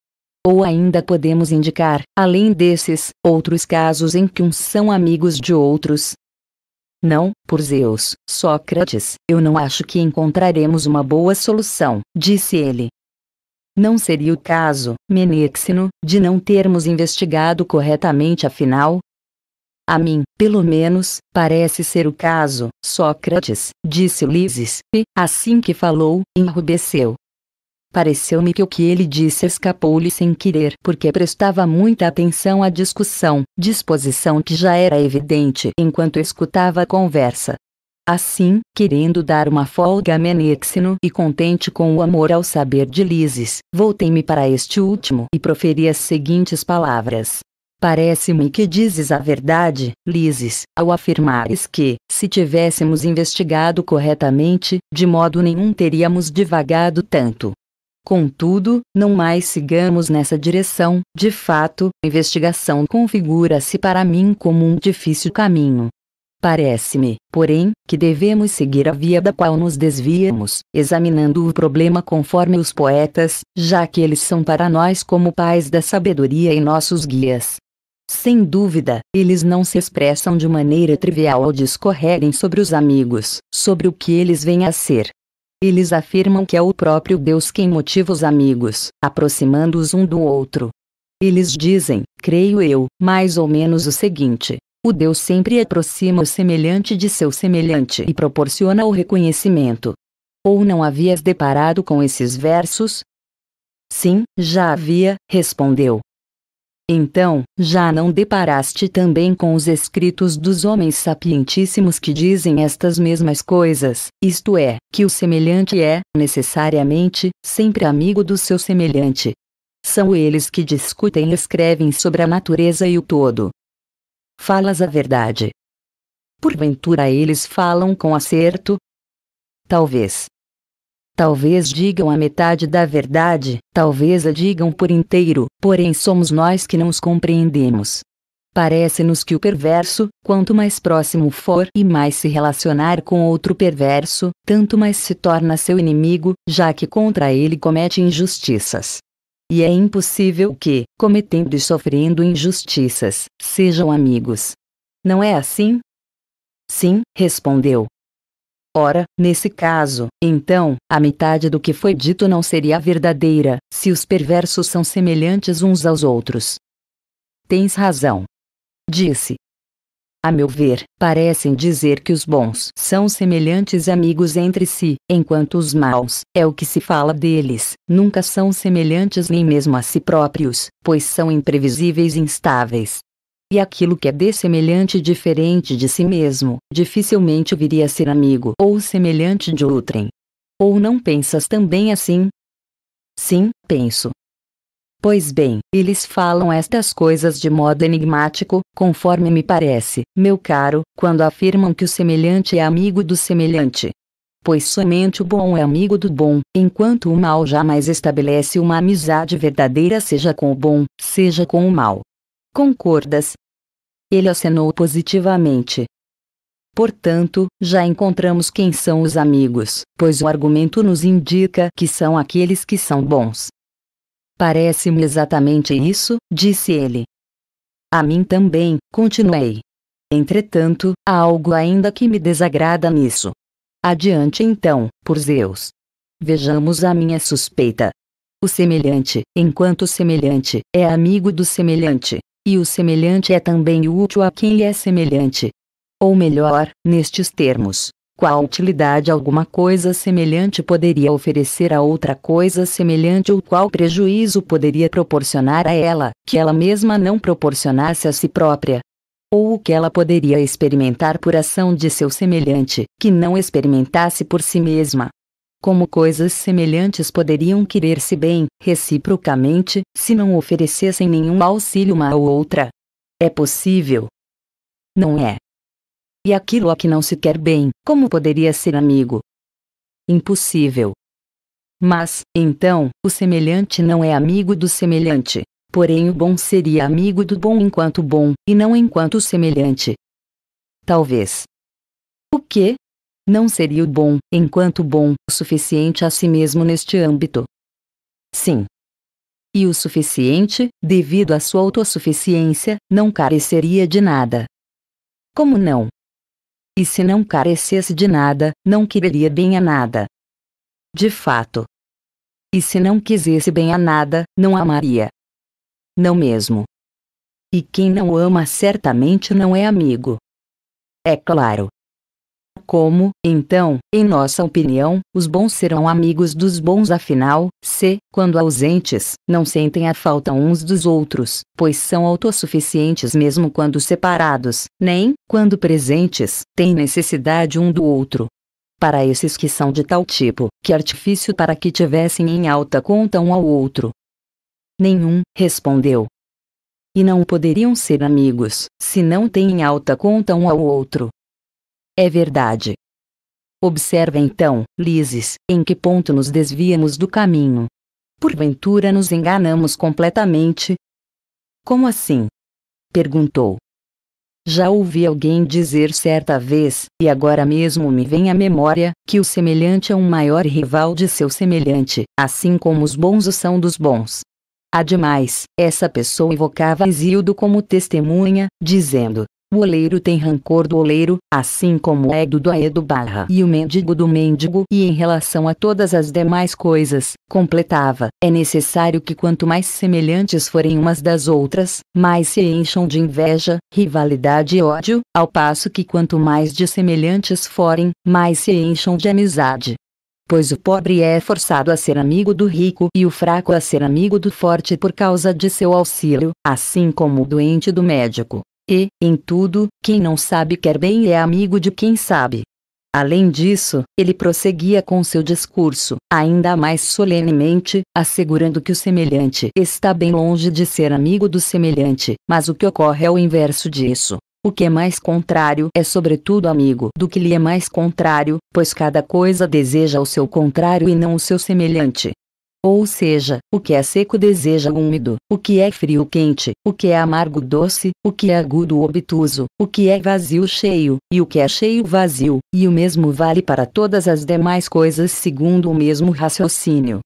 ou ainda podemos indicar, além desses, outros casos em que uns são amigos de outros, não, por Zeus, Sócrates, eu não acho que encontraremos uma boa solução, disse ele. Não seria o caso, Menexeno, de não termos investigado corretamente afinal? A mim, pelo menos, parece ser o caso, Sócrates, disse Lises, e, assim que falou, enrubesceu. Pareceu-me que o que ele disse escapou-lhe sem querer, porque prestava muita atenção à discussão, disposição que já era evidente enquanto escutava a conversa. Assim, querendo dar uma folga a Menexeno e contente com o amor ao saber de Lises, voltei-me para este último e proferi as seguintes palavras. Parece-me que dizes a verdade, Lises, ao afirmares que, se tivéssemos investigado corretamente, de modo nenhum teríamos divagado tanto. Contudo, não mais sigamos nessa direção, de fato, a investigação configura-se para mim como um difícil caminho. Parece-me, porém, que devemos seguir a via da qual nos desviamos, examinando o problema conforme os poetas, já que eles são para nós como pais da sabedoria e nossos guias. Sem dúvida, eles não se expressam de maneira trivial ao discorrerem sobre os amigos, sobre o que eles vêm a ser, eles afirmam que é o próprio Deus quem motiva os amigos, aproximando-os um do outro. Eles dizem, creio eu, mais ou menos o seguinte: o Deus sempre aproxima o semelhante de seu semelhante e proporciona o reconhecimento. Ou não havias deparado com esses versos? Sim, já havia, respondeu, então, já não deparaste também com os escritos dos homens sapientíssimos que dizem estas mesmas coisas, isto é, que o semelhante é, necessariamente, sempre amigo do seu semelhante. São eles que discutem e escrevem sobre a natureza e o todo. Falas a verdade. Porventura eles falam com acerto? Talvez. Talvez digam a metade da verdade, talvez a digam por inteiro, porém somos nós que não os compreendemos. Parece-nos que o perverso, quanto mais próximo for e mais se relacionar com outro perverso, tanto mais se torna seu inimigo, já que contra ele comete injustiças. E é impossível que, cometendo e sofrendo injustiças, sejam amigos. Não é assim? Sim, respondeu. Ora, nesse caso, então, a metade do que foi dito não seria verdadeira, se os perversos são semelhantes uns aos outros. Tens razão. Disse. A meu ver, parecem dizer que os bons são semelhantes amigos entre si, enquanto os maus, é o que se fala deles, nunca são semelhantes nem mesmo a si próprios, pois são imprevisíveis e instáveis, e aquilo que é dessemelhante e diferente de si mesmo, dificilmente viria a ser amigo ou semelhante de outrem. Ou não pensas também assim? Sim, penso. Pois bem, eles falam estas coisas de modo enigmático, conforme me parece, meu caro, quando afirmam que o semelhante é amigo do semelhante. Pois somente o bom é amigo do bom, enquanto o mal jamais estabelece uma amizade verdadeira, seja com o bom, seja com o mal. Concordas, ele acenou positivamente. Portanto, já encontramos quem são os amigos, pois o argumento nos indica que são aqueles que são bons. Parece-me exatamente isso, disse ele. A mim também, continuei. Entretanto, há algo ainda que me desagrada nisso. Adiante então, por Zeus. Vejamos a minha suspeita. O semelhante, enquanto semelhante, é amigo do semelhante, e o semelhante é também útil a quem lhe é semelhante. Ou melhor, nestes termos, qual utilidade alguma coisa semelhante poderia oferecer a outra coisa semelhante ou qual prejuízo poderia proporcionar a ela, que ela mesma não proporcionasse a si própria? Ou o que ela poderia experimentar por ação de seu semelhante, que não experimentasse por si mesma? como coisas semelhantes poderiam querer se bem, reciprocamente, se não oferecessem nenhum auxílio uma ou outra. É possível? Não é. E aquilo a que não se quer bem, como poderia ser amigo? Impossível. Mas, então, o semelhante não é amigo do semelhante. Porém, o bom seria amigo do bom enquanto bom, e não enquanto semelhante. Talvez. O que? não seria o bom, enquanto bom, o suficiente a si mesmo neste âmbito. Sim. E o suficiente, devido à sua autossuficiência, não careceria de nada. Como não? E se não carecesse de nada, não quereria bem a nada. De fato. E se não quisesse bem a nada, não amaria. Não mesmo. E quem não ama certamente não é amigo. É claro. Como, então, em nossa opinião, os bons serão amigos dos bons afinal, se, quando ausentes, não sentem a falta uns dos outros, pois são autossuficientes mesmo quando separados, nem, quando presentes, têm necessidade um do outro. Para esses que são de tal tipo, que artifício para que tivessem em alta conta um ao outro? Nenhum, respondeu. E não poderiam ser amigos, se não têm em alta conta um ao outro, é verdade. Observa então, Lises, em que ponto nos desviamos do caminho. Porventura nos enganamos completamente? Como assim? perguntou. Já ouvi alguém dizer certa vez, e agora mesmo me vem à memória, que o semelhante é um maior rival de seu semelhante, assim como os bons o são dos bons. Ademais, essa pessoa evocava Isildo como testemunha, dizendo: o oleiro tem rancor do oleiro, assim como o Edo do Aedo barra e o mendigo do mendigo e em relação a todas as demais coisas, completava, é necessário que quanto mais semelhantes forem umas das outras, mais se encham de inveja, rivalidade e ódio, ao passo que quanto mais dissemelhantes forem, mais se encham de amizade pois o pobre é forçado a ser amigo do rico e o fraco a ser amigo do forte por causa de seu auxílio, assim como o doente do médico, e, em tudo, quem não sabe quer bem é amigo de quem sabe. Além disso, ele prosseguia com seu discurso, ainda mais solenemente, assegurando que o semelhante está bem longe de ser amigo do semelhante, mas o que ocorre é o inverso disso. O que é mais contrário é sobretudo amigo do que lhe é mais contrário, pois cada coisa deseja o seu contrário e não o seu semelhante. Ou seja, o que é seco deseja úmido, o que é frio quente, o que é amargo doce, o que é agudo obtuso, o que é vazio cheio, e o que é cheio vazio, e o mesmo vale para todas as demais coisas segundo o mesmo raciocínio.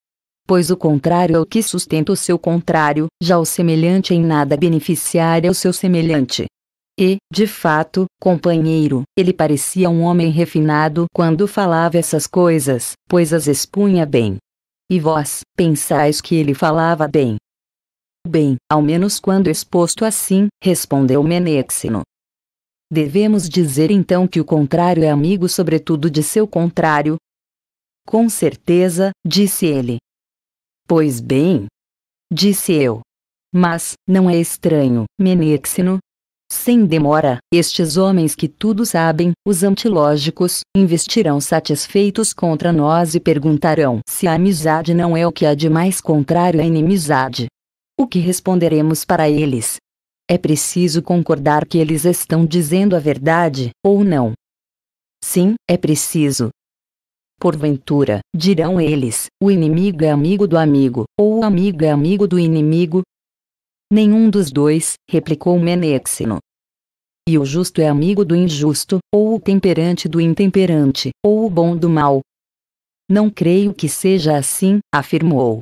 Pois o contrário é o que sustenta o seu contrário, já o semelhante em nada beneficiaria o seu semelhante. E, de fato, companheiro, ele parecia um homem refinado quando falava essas coisas, pois as expunha bem. E vós, pensais que ele falava bem? Bem, ao menos quando exposto assim, respondeu Menexeno. Devemos dizer então que o contrário é amigo, sobretudo de seu contrário? Com certeza, disse ele. Pois bem, disse eu. Mas, não é estranho, Menexeno, sem demora, estes homens que tudo sabem, os antilógicos, investirão satisfeitos contra nós e perguntarão se a amizade não é o que há de mais contrário à inimizade. O que responderemos para eles? É preciso concordar que eles estão dizendo a verdade, ou não. Sim, é preciso. Porventura, dirão eles, o inimigo é amigo do amigo, ou o amigo é amigo do inimigo, Nenhum dos dois, replicou Menexeno. E o justo é amigo do injusto, ou o temperante do intemperante, ou o bom do mal. Não creio que seja assim, afirmou.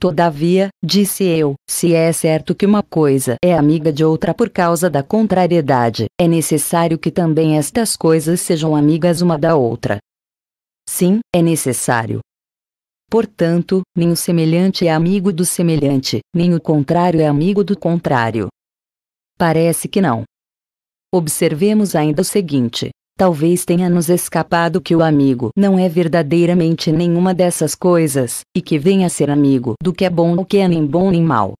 Todavia, disse eu, se é certo que uma coisa é amiga de outra por causa da contrariedade, é necessário que também estas coisas sejam amigas uma da outra. Sim, é necessário, Portanto, nem o semelhante é amigo do semelhante, nem o contrário é amigo do contrário. Parece que não. Observemos ainda o seguinte: Talvez tenha nos escapado que o amigo não é verdadeiramente nenhuma dessas coisas, e que venha a ser amigo do que é bom ou que é nem bom nem mal.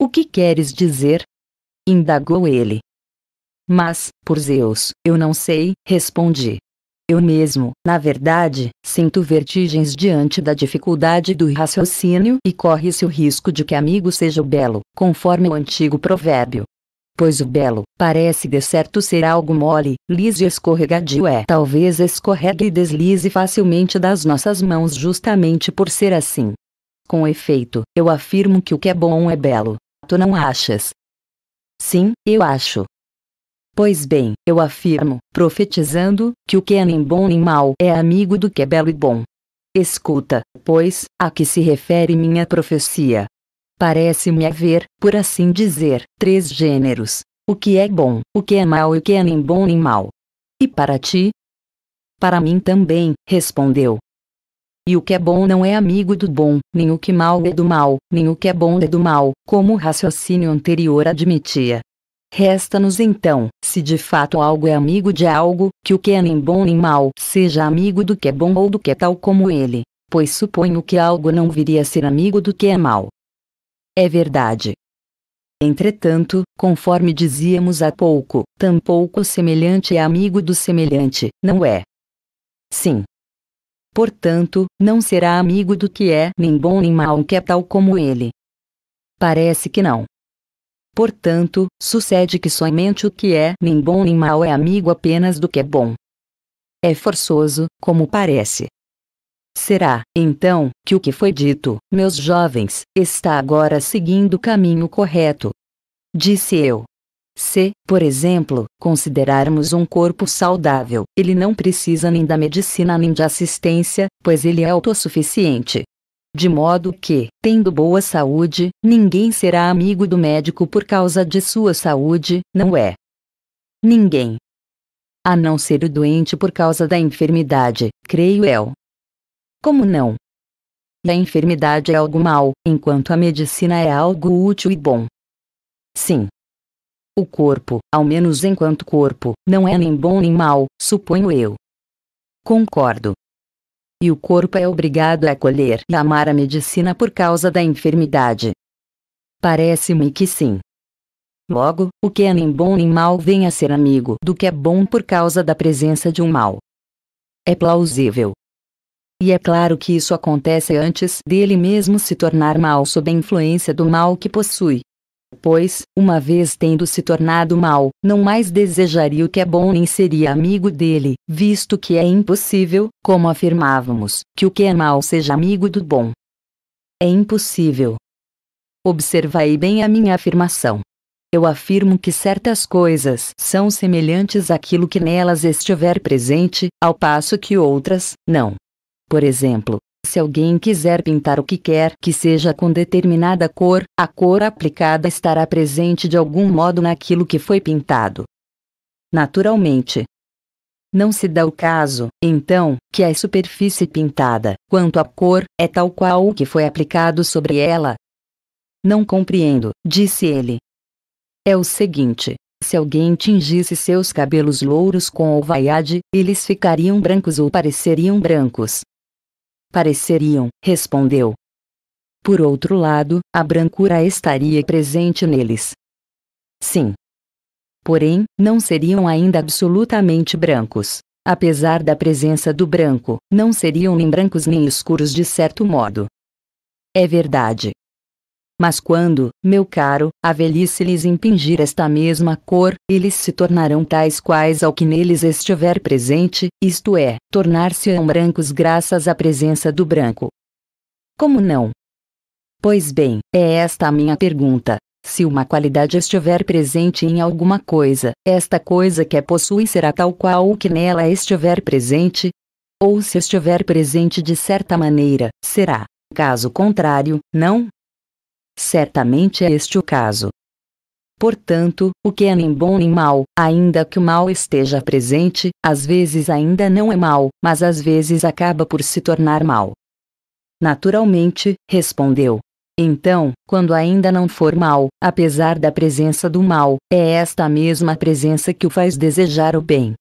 O que queres dizer? indagou ele. Mas, por Zeus, eu não sei, respondi. Eu mesmo, na verdade, sinto vertigens diante da dificuldade do raciocínio e corre-se o risco de que amigo seja o belo, conforme o antigo provérbio. Pois o belo, parece de certo ser algo mole, liso e escorregadio é. Talvez escorregue e deslize facilmente das nossas mãos justamente por ser assim. Com efeito, eu afirmo que o que é bom é belo. Tu não achas? Sim, eu acho. Pois bem, eu afirmo, profetizando, que o que é nem bom nem mal é amigo do que é belo e bom. Escuta, pois, a que se refere minha profecia. Parece-me haver, por assim dizer, três gêneros: o que é bom, o que é mal e o que é nem bom nem mal. E para ti? Para mim também, respondeu. E o que é bom não é amigo do bom, nem o que mal é do mal, nem o que é bom é do mal, como o raciocínio anterior admitia. Resta-nos então, se de fato algo é amigo de algo, que o que é nem bom nem mal seja amigo do que é bom ou do que é tal como ele, pois suponho que algo não viria a ser amigo do que é mal. É verdade. Entretanto, conforme dizíamos há pouco, tampouco o semelhante é amigo do semelhante, não é? Sim. Portanto, não será amigo do que é nem bom nem mal que é tal como ele. Parece que não. Portanto, sucede que somente o que é nem bom nem mal é amigo apenas do que é bom. É forçoso, como parece. Será, então, que o que foi dito, meus jovens, está agora seguindo o caminho correto? Disse eu. Se, por exemplo, considerarmos um corpo saudável, ele não precisa nem da medicina nem de assistência, pois ele é autossuficiente de modo que, tendo boa saúde, ninguém será amigo do médico por causa de sua saúde, não é? Ninguém. A não ser o doente por causa da enfermidade, creio eu. Como não? a enfermidade é algo mal, enquanto a medicina é algo útil e bom. Sim. O corpo, ao menos enquanto corpo, não é nem bom nem mal, suponho eu. Concordo e o corpo é obrigado a acolher e amar a medicina por causa da enfermidade. Parece-me que sim. Logo, o que é nem bom nem mal vem a ser amigo do que é bom por causa da presença de um mal. É plausível. E é claro que isso acontece antes dele mesmo se tornar mal sob a influência do mal que possui, pois, uma vez tendo se tornado mal, não mais desejaria o que é bom nem seria amigo dele, visto que é impossível, como afirmávamos, que o que é mal seja amigo do bom. É impossível. Observai bem a minha afirmação. Eu afirmo que certas coisas são semelhantes àquilo que nelas estiver presente, ao passo que outras, não. Por exemplo, se alguém quiser pintar o que quer que seja com determinada cor, a cor aplicada estará presente de algum modo naquilo que foi pintado. Naturalmente, não se dá o caso, então, que a superfície pintada, quanto à cor, é tal qual o que foi aplicado sobre ela. Não compreendo, disse ele. É o seguinte: se alguém tingisse seus cabelos louros com vaiade, eles ficariam brancos ou pareceriam brancos, pareceriam, respondeu. Por outro lado, a brancura estaria presente neles. Sim. Porém, não seriam ainda absolutamente brancos. Apesar da presença do branco, não seriam nem brancos nem escuros de certo modo. É verdade, mas quando, meu caro, a velhice lhes impingir esta mesma cor, eles se tornarão tais quais ao que neles estiver presente, isto é, tornar-se-ão brancos graças à presença do branco. Como não? Pois bem, é esta a minha pergunta. Se uma qualidade estiver presente em alguma coisa, esta coisa que a é possui será tal qual o que nela estiver presente? Ou se estiver presente de certa maneira, será. Caso contrário, não? Certamente é este o caso. Portanto, o que é nem bom nem mal, ainda que o mal esteja presente, às vezes ainda não é mal, mas às vezes acaba por se tornar mal. Naturalmente, respondeu. Então, quando ainda não for mal, apesar da presença do mal, é esta mesma presença que o faz desejar o bem.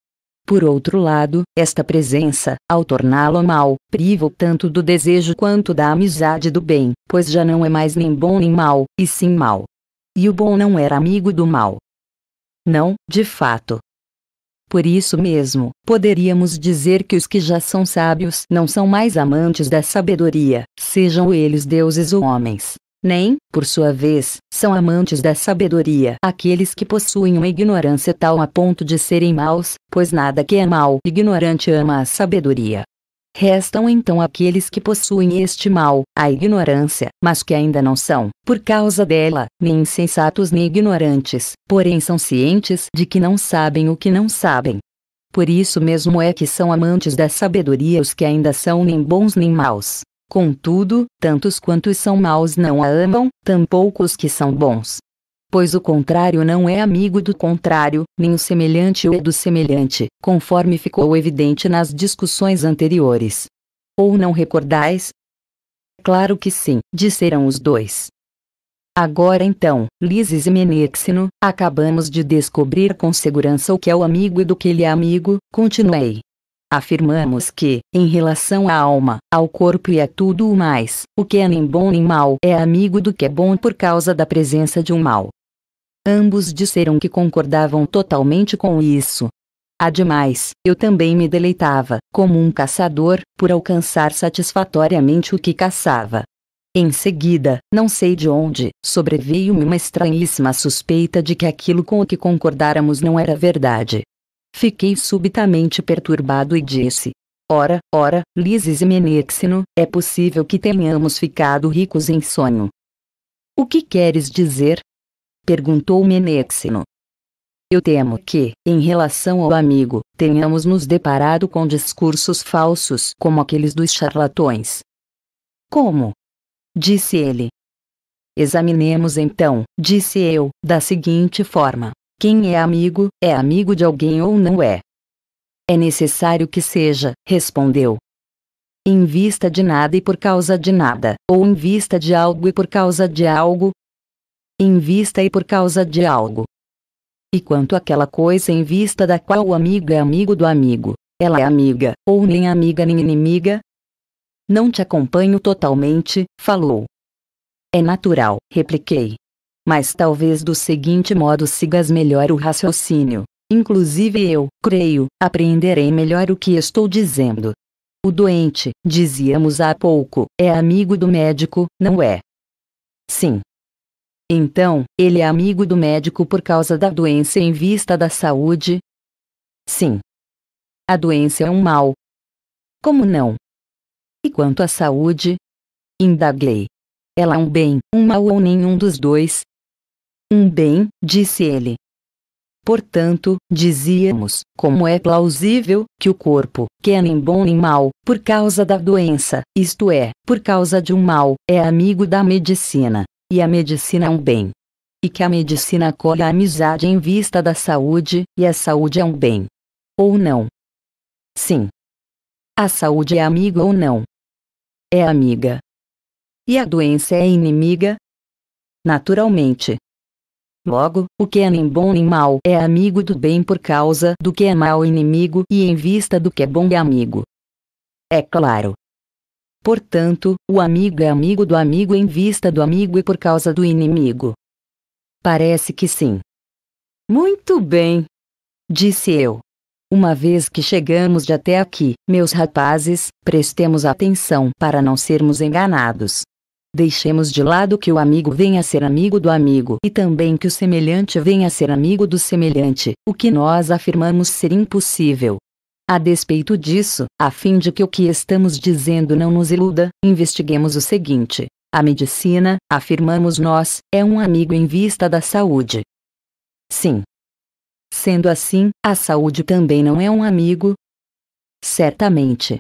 Por outro lado, esta presença, ao torná-lo mal, priva-o tanto do desejo quanto da amizade do bem, pois já não é mais nem bom nem mal, e sim mal. E o bom não era amigo do mal. Não, de fato. Por isso mesmo, poderíamos dizer que os que já são sábios não são mais amantes da sabedoria, sejam eles deuses ou homens nem, por sua vez, são amantes da sabedoria aqueles que possuem uma ignorância tal a ponto de serem maus, pois nada que é mal ignorante ama a sabedoria. Restam então aqueles que possuem este mal, a ignorância, mas que ainda não são, por causa dela, nem insensatos nem ignorantes, porém são cientes de que não sabem o que não sabem. Por isso mesmo é que são amantes da sabedoria os que ainda são nem bons nem maus. Contudo, tantos quantos são maus não a amam, tampouco os que são bons. Pois o contrário não é amigo do contrário, nem o semelhante é do semelhante, conforme ficou evidente nas discussões anteriores. Ou não recordais? Claro que sim, disseram os dois. Agora então, Lises e Menexino, acabamos de descobrir com segurança o que é o amigo e do que ele é amigo, continuei. Afirmamos que, em relação à alma, ao corpo e a tudo o mais, o que é nem bom nem mal é amigo do que é bom por causa da presença de um mal. Ambos disseram que concordavam totalmente com isso. Ademais, eu também me deleitava, como um caçador, por alcançar satisfatoriamente o que caçava. Em seguida, não sei de onde, sobreveio-me uma estranhíssima suspeita de que aquilo com o que concordáramos não era verdade. Fiquei subitamente perturbado e disse: Ora, ora, Lises e Menexino, é possível que tenhamos ficado ricos em sonho. O que queres dizer? perguntou Menexino. Eu temo que, em relação ao amigo, tenhamos nos deparado com discursos falsos como aqueles dos charlatões. Como? disse ele. Examinemos então, disse eu, da seguinte forma: quem é amigo, é amigo de alguém ou não é. É necessário que seja, respondeu. Em vista de nada e por causa de nada, ou em vista de algo e por causa de algo. Em vista e por causa de algo. E quanto àquela coisa em vista da qual o amigo é amigo do amigo, ela é amiga, ou nem amiga nem inimiga? Não te acompanho totalmente, falou. É natural, repliquei mas talvez do seguinte modo sigas melhor o raciocínio. Inclusive eu, creio, apreenderei melhor o que estou dizendo. O doente, dizíamos há pouco, é amigo do médico, não é? Sim. Então, ele é amigo do médico por causa da doença em vista da saúde? Sim. A doença é um mal. Como não? E quanto à saúde? Indaguei. Ela é um bem, um mal ou nenhum dos dois, um bem, disse ele. Portanto, dizíamos, como é plausível, que o corpo, que é nem bom nem mal, por causa da doença, isto é, por causa de um mal, é amigo da medicina. E a medicina é um bem. E que a medicina acolhe a amizade em vista da saúde, e a saúde é um bem. Ou não? Sim. A saúde é amiga ou não? É amiga. E a doença é inimiga? Naturalmente, Logo, o que é nem bom nem mal é amigo do bem por causa do que é mal inimigo e em vista do que é bom é amigo. É claro. Portanto, o amigo é amigo do amigo em vista do amigo e por causa do inimigo. Parece que sim. Muito bem, disse eu. Uma vez que chegamos de até aqui, meus rapazes, prestemos atenção para não sermos enganados. Deixemos de lado que o amigo venha a ser amigo do amigo e também que o semelhante venha a ser amigo do semelhante, o que nós afirmamos ser impossível. A despeito disso, a fim de que o que estamos dizendo não nos iluda, investiguemos o seguinte: a medicina, afirmamos nós, é um amigo em vista da saúde. Sim. Sendo assim, a saúde também não é um amigo? Certamente.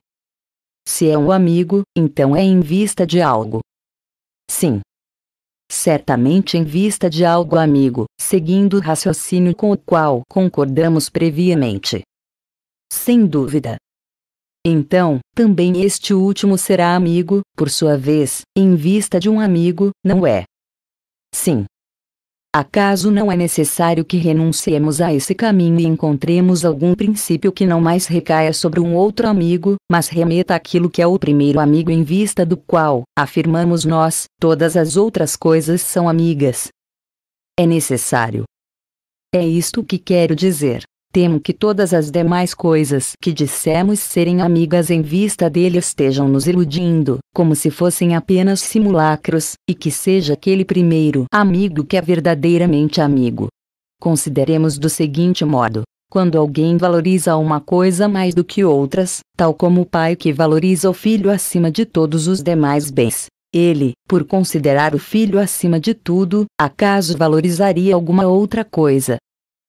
Se é um amigo, então é em vista de algo, Sim. Certamente em vista de algo amigo, seguindo o raciocínio com o qual concordamos previamente. Sem dúvida. Então, também este último será amigo, por sua vez, em vista de um amigo, não é? Sim. Acaso não é necessário que renunciemos a esse caminho e encontremos algum princípio que não mais recaia sobre um outro amigo, mas remeta aquilo que é o primeiro amigo em vista do qual, afirmamos nós, todas as outras coisas são amigas? É necessário. É isto que quero dizer. Temo que todas as demais coisas que dissemos serem amigas em vista dele estejam nos iludindo, como se fossem apenas simulacros, e que seja aquele primeiro amigo que é verdadeiramente amigo. Consideremos do seguinte modo: quando alguém valoriza uma coisa mais do que outras, tal como o pai que valoriza o filho acima de todos os demais bens, ele, por considerar o filho acima de tudo, acaso valorizaria alguma outra coisa?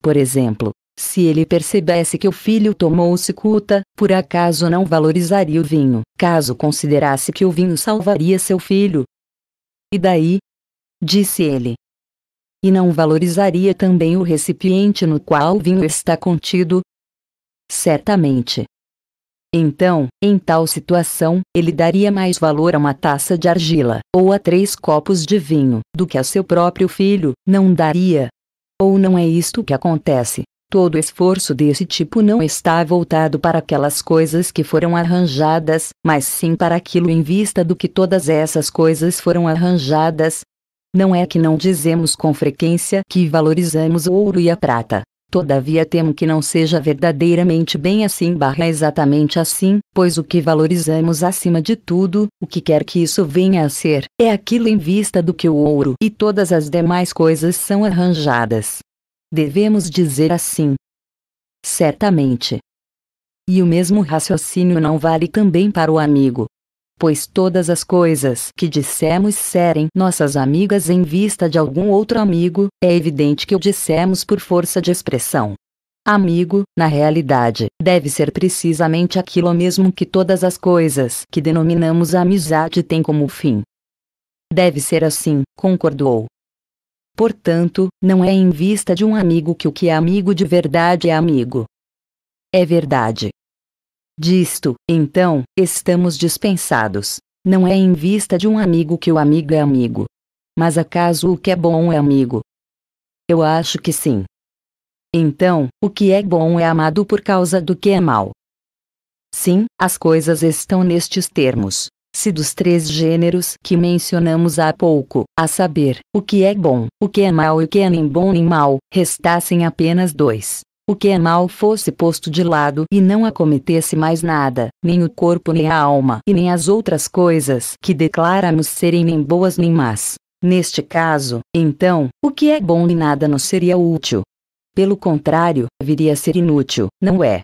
Por exemplo, se ele percebesse que o filho tomou se cicuta, por acaso não valorizaria o vinho, caso considerasse que o vinho salvaria seu filho? E daí? Disse ele. E não valorizaria também o recipiente no qual o vinho está contido? Certamente. Então, em tal situação, ele daria mais valor a uma taça de argila, ou a três copos de vinho, do que a seu próprio filho, não daria? Ou não é isto que acontece? Todo esforço desse tipo não está voltado para aquelas coisas que foram arranjadas, mas sim para aquilo em vista do que todas essas coisas foram arranjadas. Não é que não dizemos com frequência que valorizamos o ouro e a prata. Todavia temo que não seja verdadeiramente bem assim barra exatamente assim, pois o que valorizamos acima de tudo, o que quer que isso venha a ser, é aquilo em vista do que o ouro e todas as demais coisas são arranjadas devemos dizer assim. Certamente. E o mesmo raciocínio não vale também para o amigo. Pois todas as coisas que dissemos serem nossas amigas em vista de algum outro amigo, é evidente que o dissemos por força de expressão. Amigo, na realidade, deve ser precisamente aquilo mesmo que todas as coisas que denominamos amizade têm como fim. Deve ser assim, concordou. Portanto, não é em vista de um amigo que o que é amigo de verdade é amigo. É verdade. Disto, então, estamos dispensados. Não é em vista de um amigo que o amigo é amigo. Mas acaso o que é bom é amigo? Eu acho que sim. Então, o que é bom é amado por causa do que é mal. Sim, as coisas estão nestes termos se dos três gêneros que mencionamos há pouco, a saber, o que é bom, o que é mal e o que é nem bom nem mal, restassem apenas dois. O que é mal fosse posto de lado e não acometesse mais nada, nem o corpo nem a alma e nem as outras coisas que declaramos serem nem boas nem más. Neste caso, então, o que é bom e nada nos seria útil. Pelo contrário, viria a ser inútil, não é?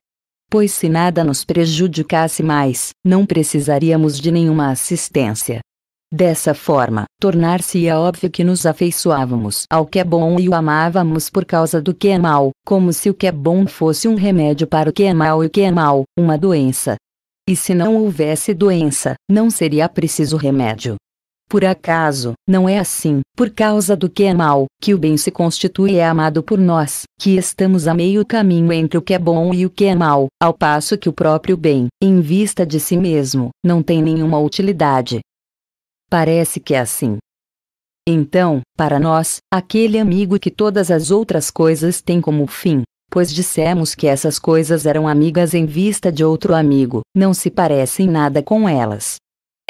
pois se nada nos prejudicasse mais, não precisaríamos de nenhuma assistência. Dessa forma, tornar-se-ia é óbvio que nos afeiçoávamos ao que é bom e o amávamos por causa do que é mal, como se o que é bom fosse um remédio para o que é mal e o que é mal, uma doença. E se não houvesse doença, não seria preciso remédio. Por acaso, não é assim, por causa do que é mal, que o bem se constitui e é amado por nós, que estamos a meio caminho entre o que é bom e o que é mal, ao passo que o próprio bem, em vista de si mesmo, não tem nenhuma utilidade. Parece que é assim. Então, para nós, aquele amigo que todas as outras coisas têm como fim, pois dissemos que essas coisas eram amigas em vista de outro amigo, não se parecem nada com elas,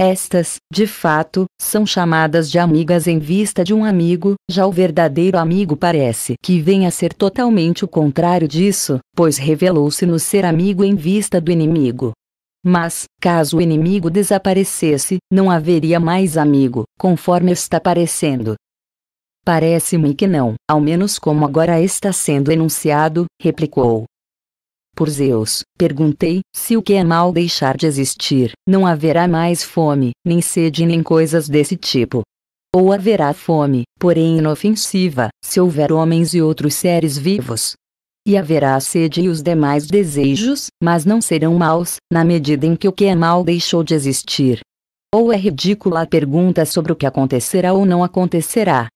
estas, de fato, são chamadas de amigas em vista de um amigo, já o verdadeiro amigo parece que vem a ser totalmente o contrário disso, pois revelou-se no ser amigo em vista do inimigo. Mas, caso o inimigo desaparecesse, não haveria mais amigo, conforme está parecendo. Parece-me que não, ao menos como agora está sendo enunciado, replicou. Por Zeus, perguntei, se o que é mal deixar de existir, não haverá mais fome, nem sede nem coisas desse tipo. Ou haverá fome, porém inofensiva, se houver homens e outros seres vivos. E haverá sede e os demais desejos, mas não serão maus, na medida em que o que é mal deixou de existir. Ou é ridícula a pergunta sobre o que acontecerá ou não acontecerá.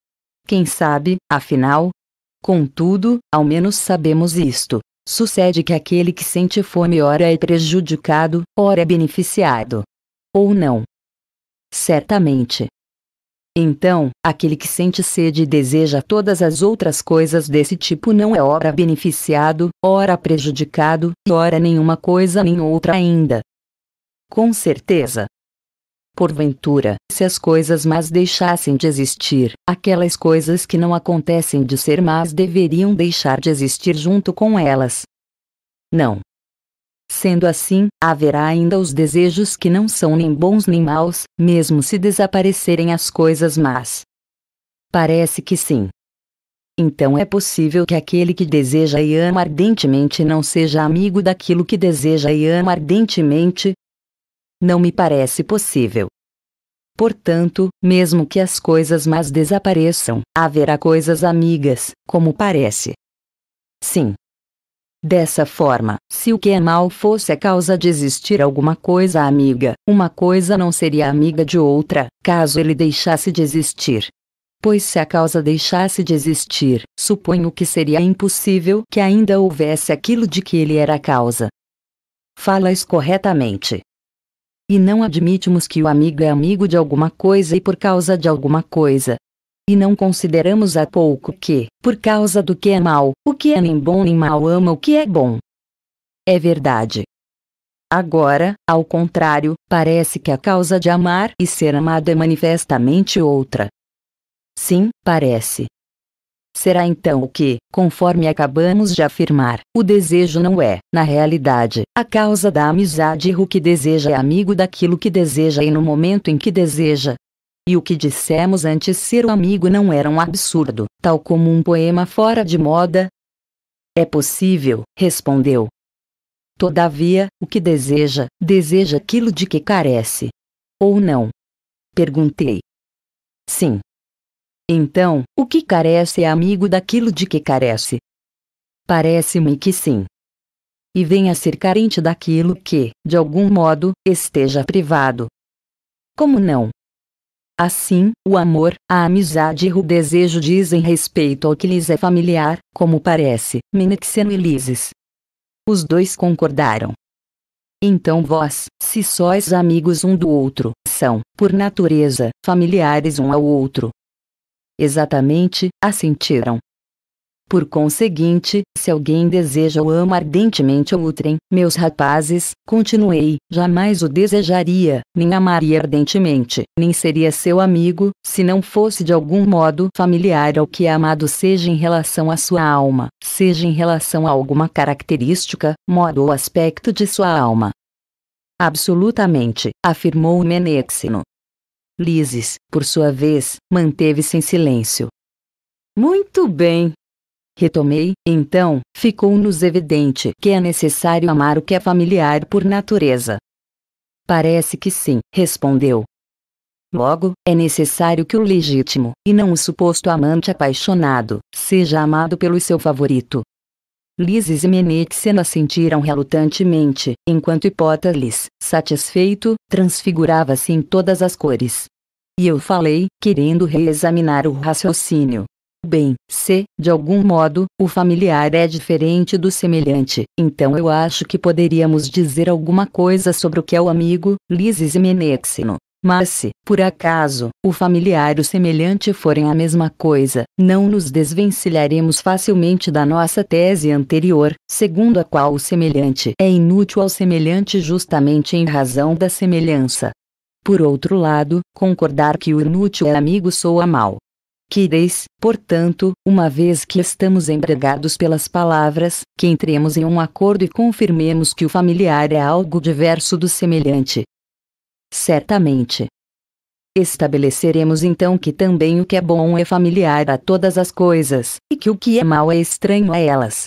Quem sabe, afinal? Contudo, ao menos sabemos isto, Sucede que aquele que sente fome ora é prejudicado, ora é beneficiado. Ou não. Certamente. Então, aquele que sente sede e deseja todas as outras coisas desse tipo não é ora beneficiado, ora prejudicado, e ora nenhuma coisa nem outra ainda. Com certeza. Porventura, se as coisas más deixassem de existir, aquelas coisas que não acontecem de ser más deveriam deixar de existir junto com elas. Não. Sendo assim, haverá ainda os desejos que não são nem bons nem maus, mesmo se desaparecerem as coisas más. Parece que sim. Então é possível que aquele que deseja e ama ardentemente não seja amigo daquilo que deseja e ama ardentemente, não me parece possível. Portanto, mesmo que as coisas más desapareçam, haverá coisas amigas, como parece. Sim. Dessa forma, se o que é mal fosse a causa de existir alguma coisa amiga, uma coisa não seria amiga de outra, caso ele deixasse de existir. Pois se a causa deixasse de existir, suponho que seria impossível que ainda houvesse aquilo de que ele era a causa. Falas corretamente. E não admitimos que o amigo é amigo de alguma coisa e por causa de alguma coisa. E não consideramos há pouco que, por causa do que é mal, o que é nem bom nem mal ama o que é bom. É verdade. Agora, ao contrário, parece que a causa de amar e ser amado é manifestamente outra. Sim, parece. Será então que, conforme acabamos de afirmar, o desejo não é, na realidade, a causa da amizade e o que deseja é amigo daquilo que deseja e no momento em que deseja. E o que dissemos antes ser o amigo não era um absurdo, tal como um poema fora de moda? É possível, respondeu. Todavia, o que deseja, deseja aquilo de que carece. Ou não? Perguntei. Sim, então, o que carece é amigo daquilo de que carece. Parece-me que sim. E venha a ser carente daquilo que, de algum modo, esteja privado. Como não? Assim, o amor, a amizade e o desejo dizem respeito ao que lhes é familiar, como parece, Menexeno e Lises. Os dois concordaram. Então vós, se sois amigos um do outro, são, por natureza, familiares um ao outro, exatamente, assentiram. Por conseguinte, se alguém deseja ou ama ardentemente outrem, meus rapazes, continuei, jamais o desejaria, nem amaria ardentemente, nem seria seu amigo, se não fosse de algum modo familiar ao que é amado seja em relação à sua alma, seja em relação a alguma característica, modo ou aspecto de sua alma. Absolutamente, afirmou Menexeno, Lises, por sua vez, manteve-se em silêncio. Muito bem. Retomei, então, ficou-nos evidente que é necessário amar o que é familiar por natureza. Parece que sim, respondeu. Logo, é necessário que o legítimo, e não o suposto amante apaixonado, seja amado pelo seu favorito, Lises e Menexena sentiram relutantemente, enquanto Hipótales, satisfeito, transfigurava-se em todas as cores. E eu falei, querendo reexaminar o raciocínio. Bem, se, de algum modo, o familiar é diferente do semelhante, então eu acho que poderíamos dizer alguma coisa sobre o que é o amigo, Lises e Menexeno. Mas se, por acaso, o familiar e o semelhante forem a mesma coisa, não nos desvencilharemos facilmente da nossa tese anterior, segundo a qual o semelhante é inútil ao semelhante justamente em razão da semelhança. Por outro lado, concordar que o inútil é amigo soa mal. Quireis, portanto, uma vez que estamos empregados pelas palavras, que entremos em um acordo e confirmemos que o familiar é algo diverso do semelhante, Certamente. Estabeleceremos então que também o que é bom é familiar a todas as coisas, e que o que é mal é estranho a elas.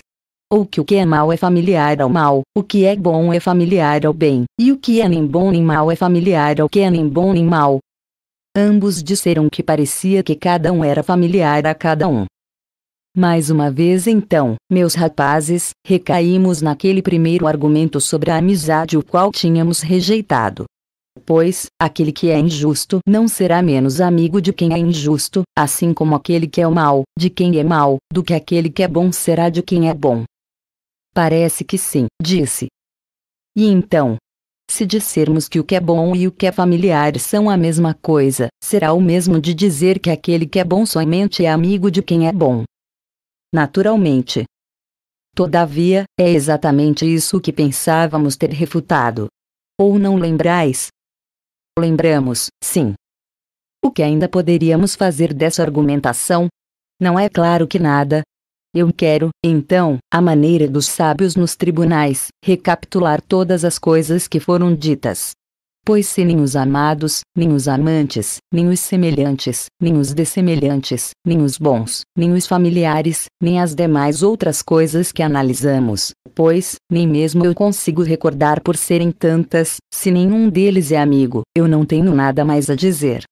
Ou que o que é mal é familiar ao mal, o que é bom é familiar ao bem, e o que é nem bom nem mal é familiar ao que é nem bom nem mal. Ambos disseram que parecia que cada um era familiar a cada um. Mais uma vez então, meus rapazes, recaímos naquele primeiro argumento sobre a amizade o qual tínhamos rejeitado. Pois, aquele que é injusto não será menos amigo de quem é injusto, assim como aquele que é mau, de quem é mau, do que aquele que é bom será de quem é bom. Parece que sim, disse. E então, se dissermos que o que é bom e o que é familiar são a mesma coisa, será o mesmo de dizer que aquele que é bom somente é amigo de quem é bom. Naturalmente. Todavia, é exatamente isso que pensávamos ter refutado. Ou não lembrais? Lembramos, sim. O que ainda poderíamos fazer dessa argumentação? Não é claro que nada. Eu quero, então, a maneira dos sábios nos tribunais, recapitular todas as coisas que foram ditas. Pois se nem os amados, nem os amantes, nem os semelhantes, nem os dessemelhantes, nem os bons, nem os familiares, nem as demais outras coisas que analisamos, pois, nem mesmo eu consigo recordar por serem tantas, se nenhum deles é amigo, eu não tenho nada mais a dizer.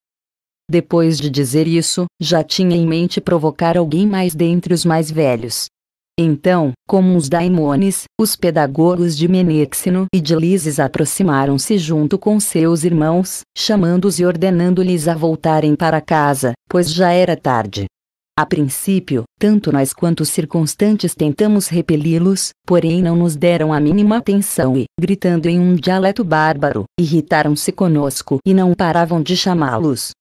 Depois de dizer isso, já tinha em mente provocar alguém mais dentre os mais velhos, então, como os daimones, os pedagogos de Menexeno e de Lises aproximaram-se junto com seus irmãos, chamando-os e ordenando-lhes a voltarem para casa, pois já era tarde. A princípio, tanto nós quanto os circunstantes tentamos repeli-los, porém não nos deram a mínima atenção e, gritando em um dialeto bárbaro, irritaram-se conosco e não paravam de chamá-los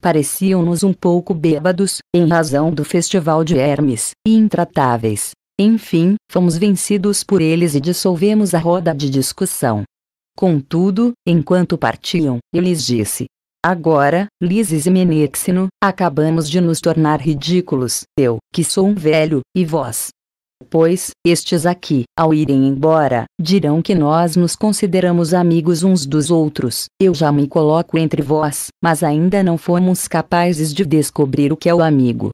pareciam-nos um pouco bêbados, em razão do festival de Hermes, e intratáveis. Enfim, fomos vencidos por eles e dissolvemos a roda de discussão. Contudo, enquanto partiam, eu lhes disse: Agora, Lises e Menexino, acabamos de nos tornar ridículos, eu, que sou um velho, e vós. Pois, estes aqui, ao irem embora, dirão que nós nos consideramos amigos uns dos outros, eu já me coloco entre vós, mas ainda não fomos capazes de descobrir o que é o amigo,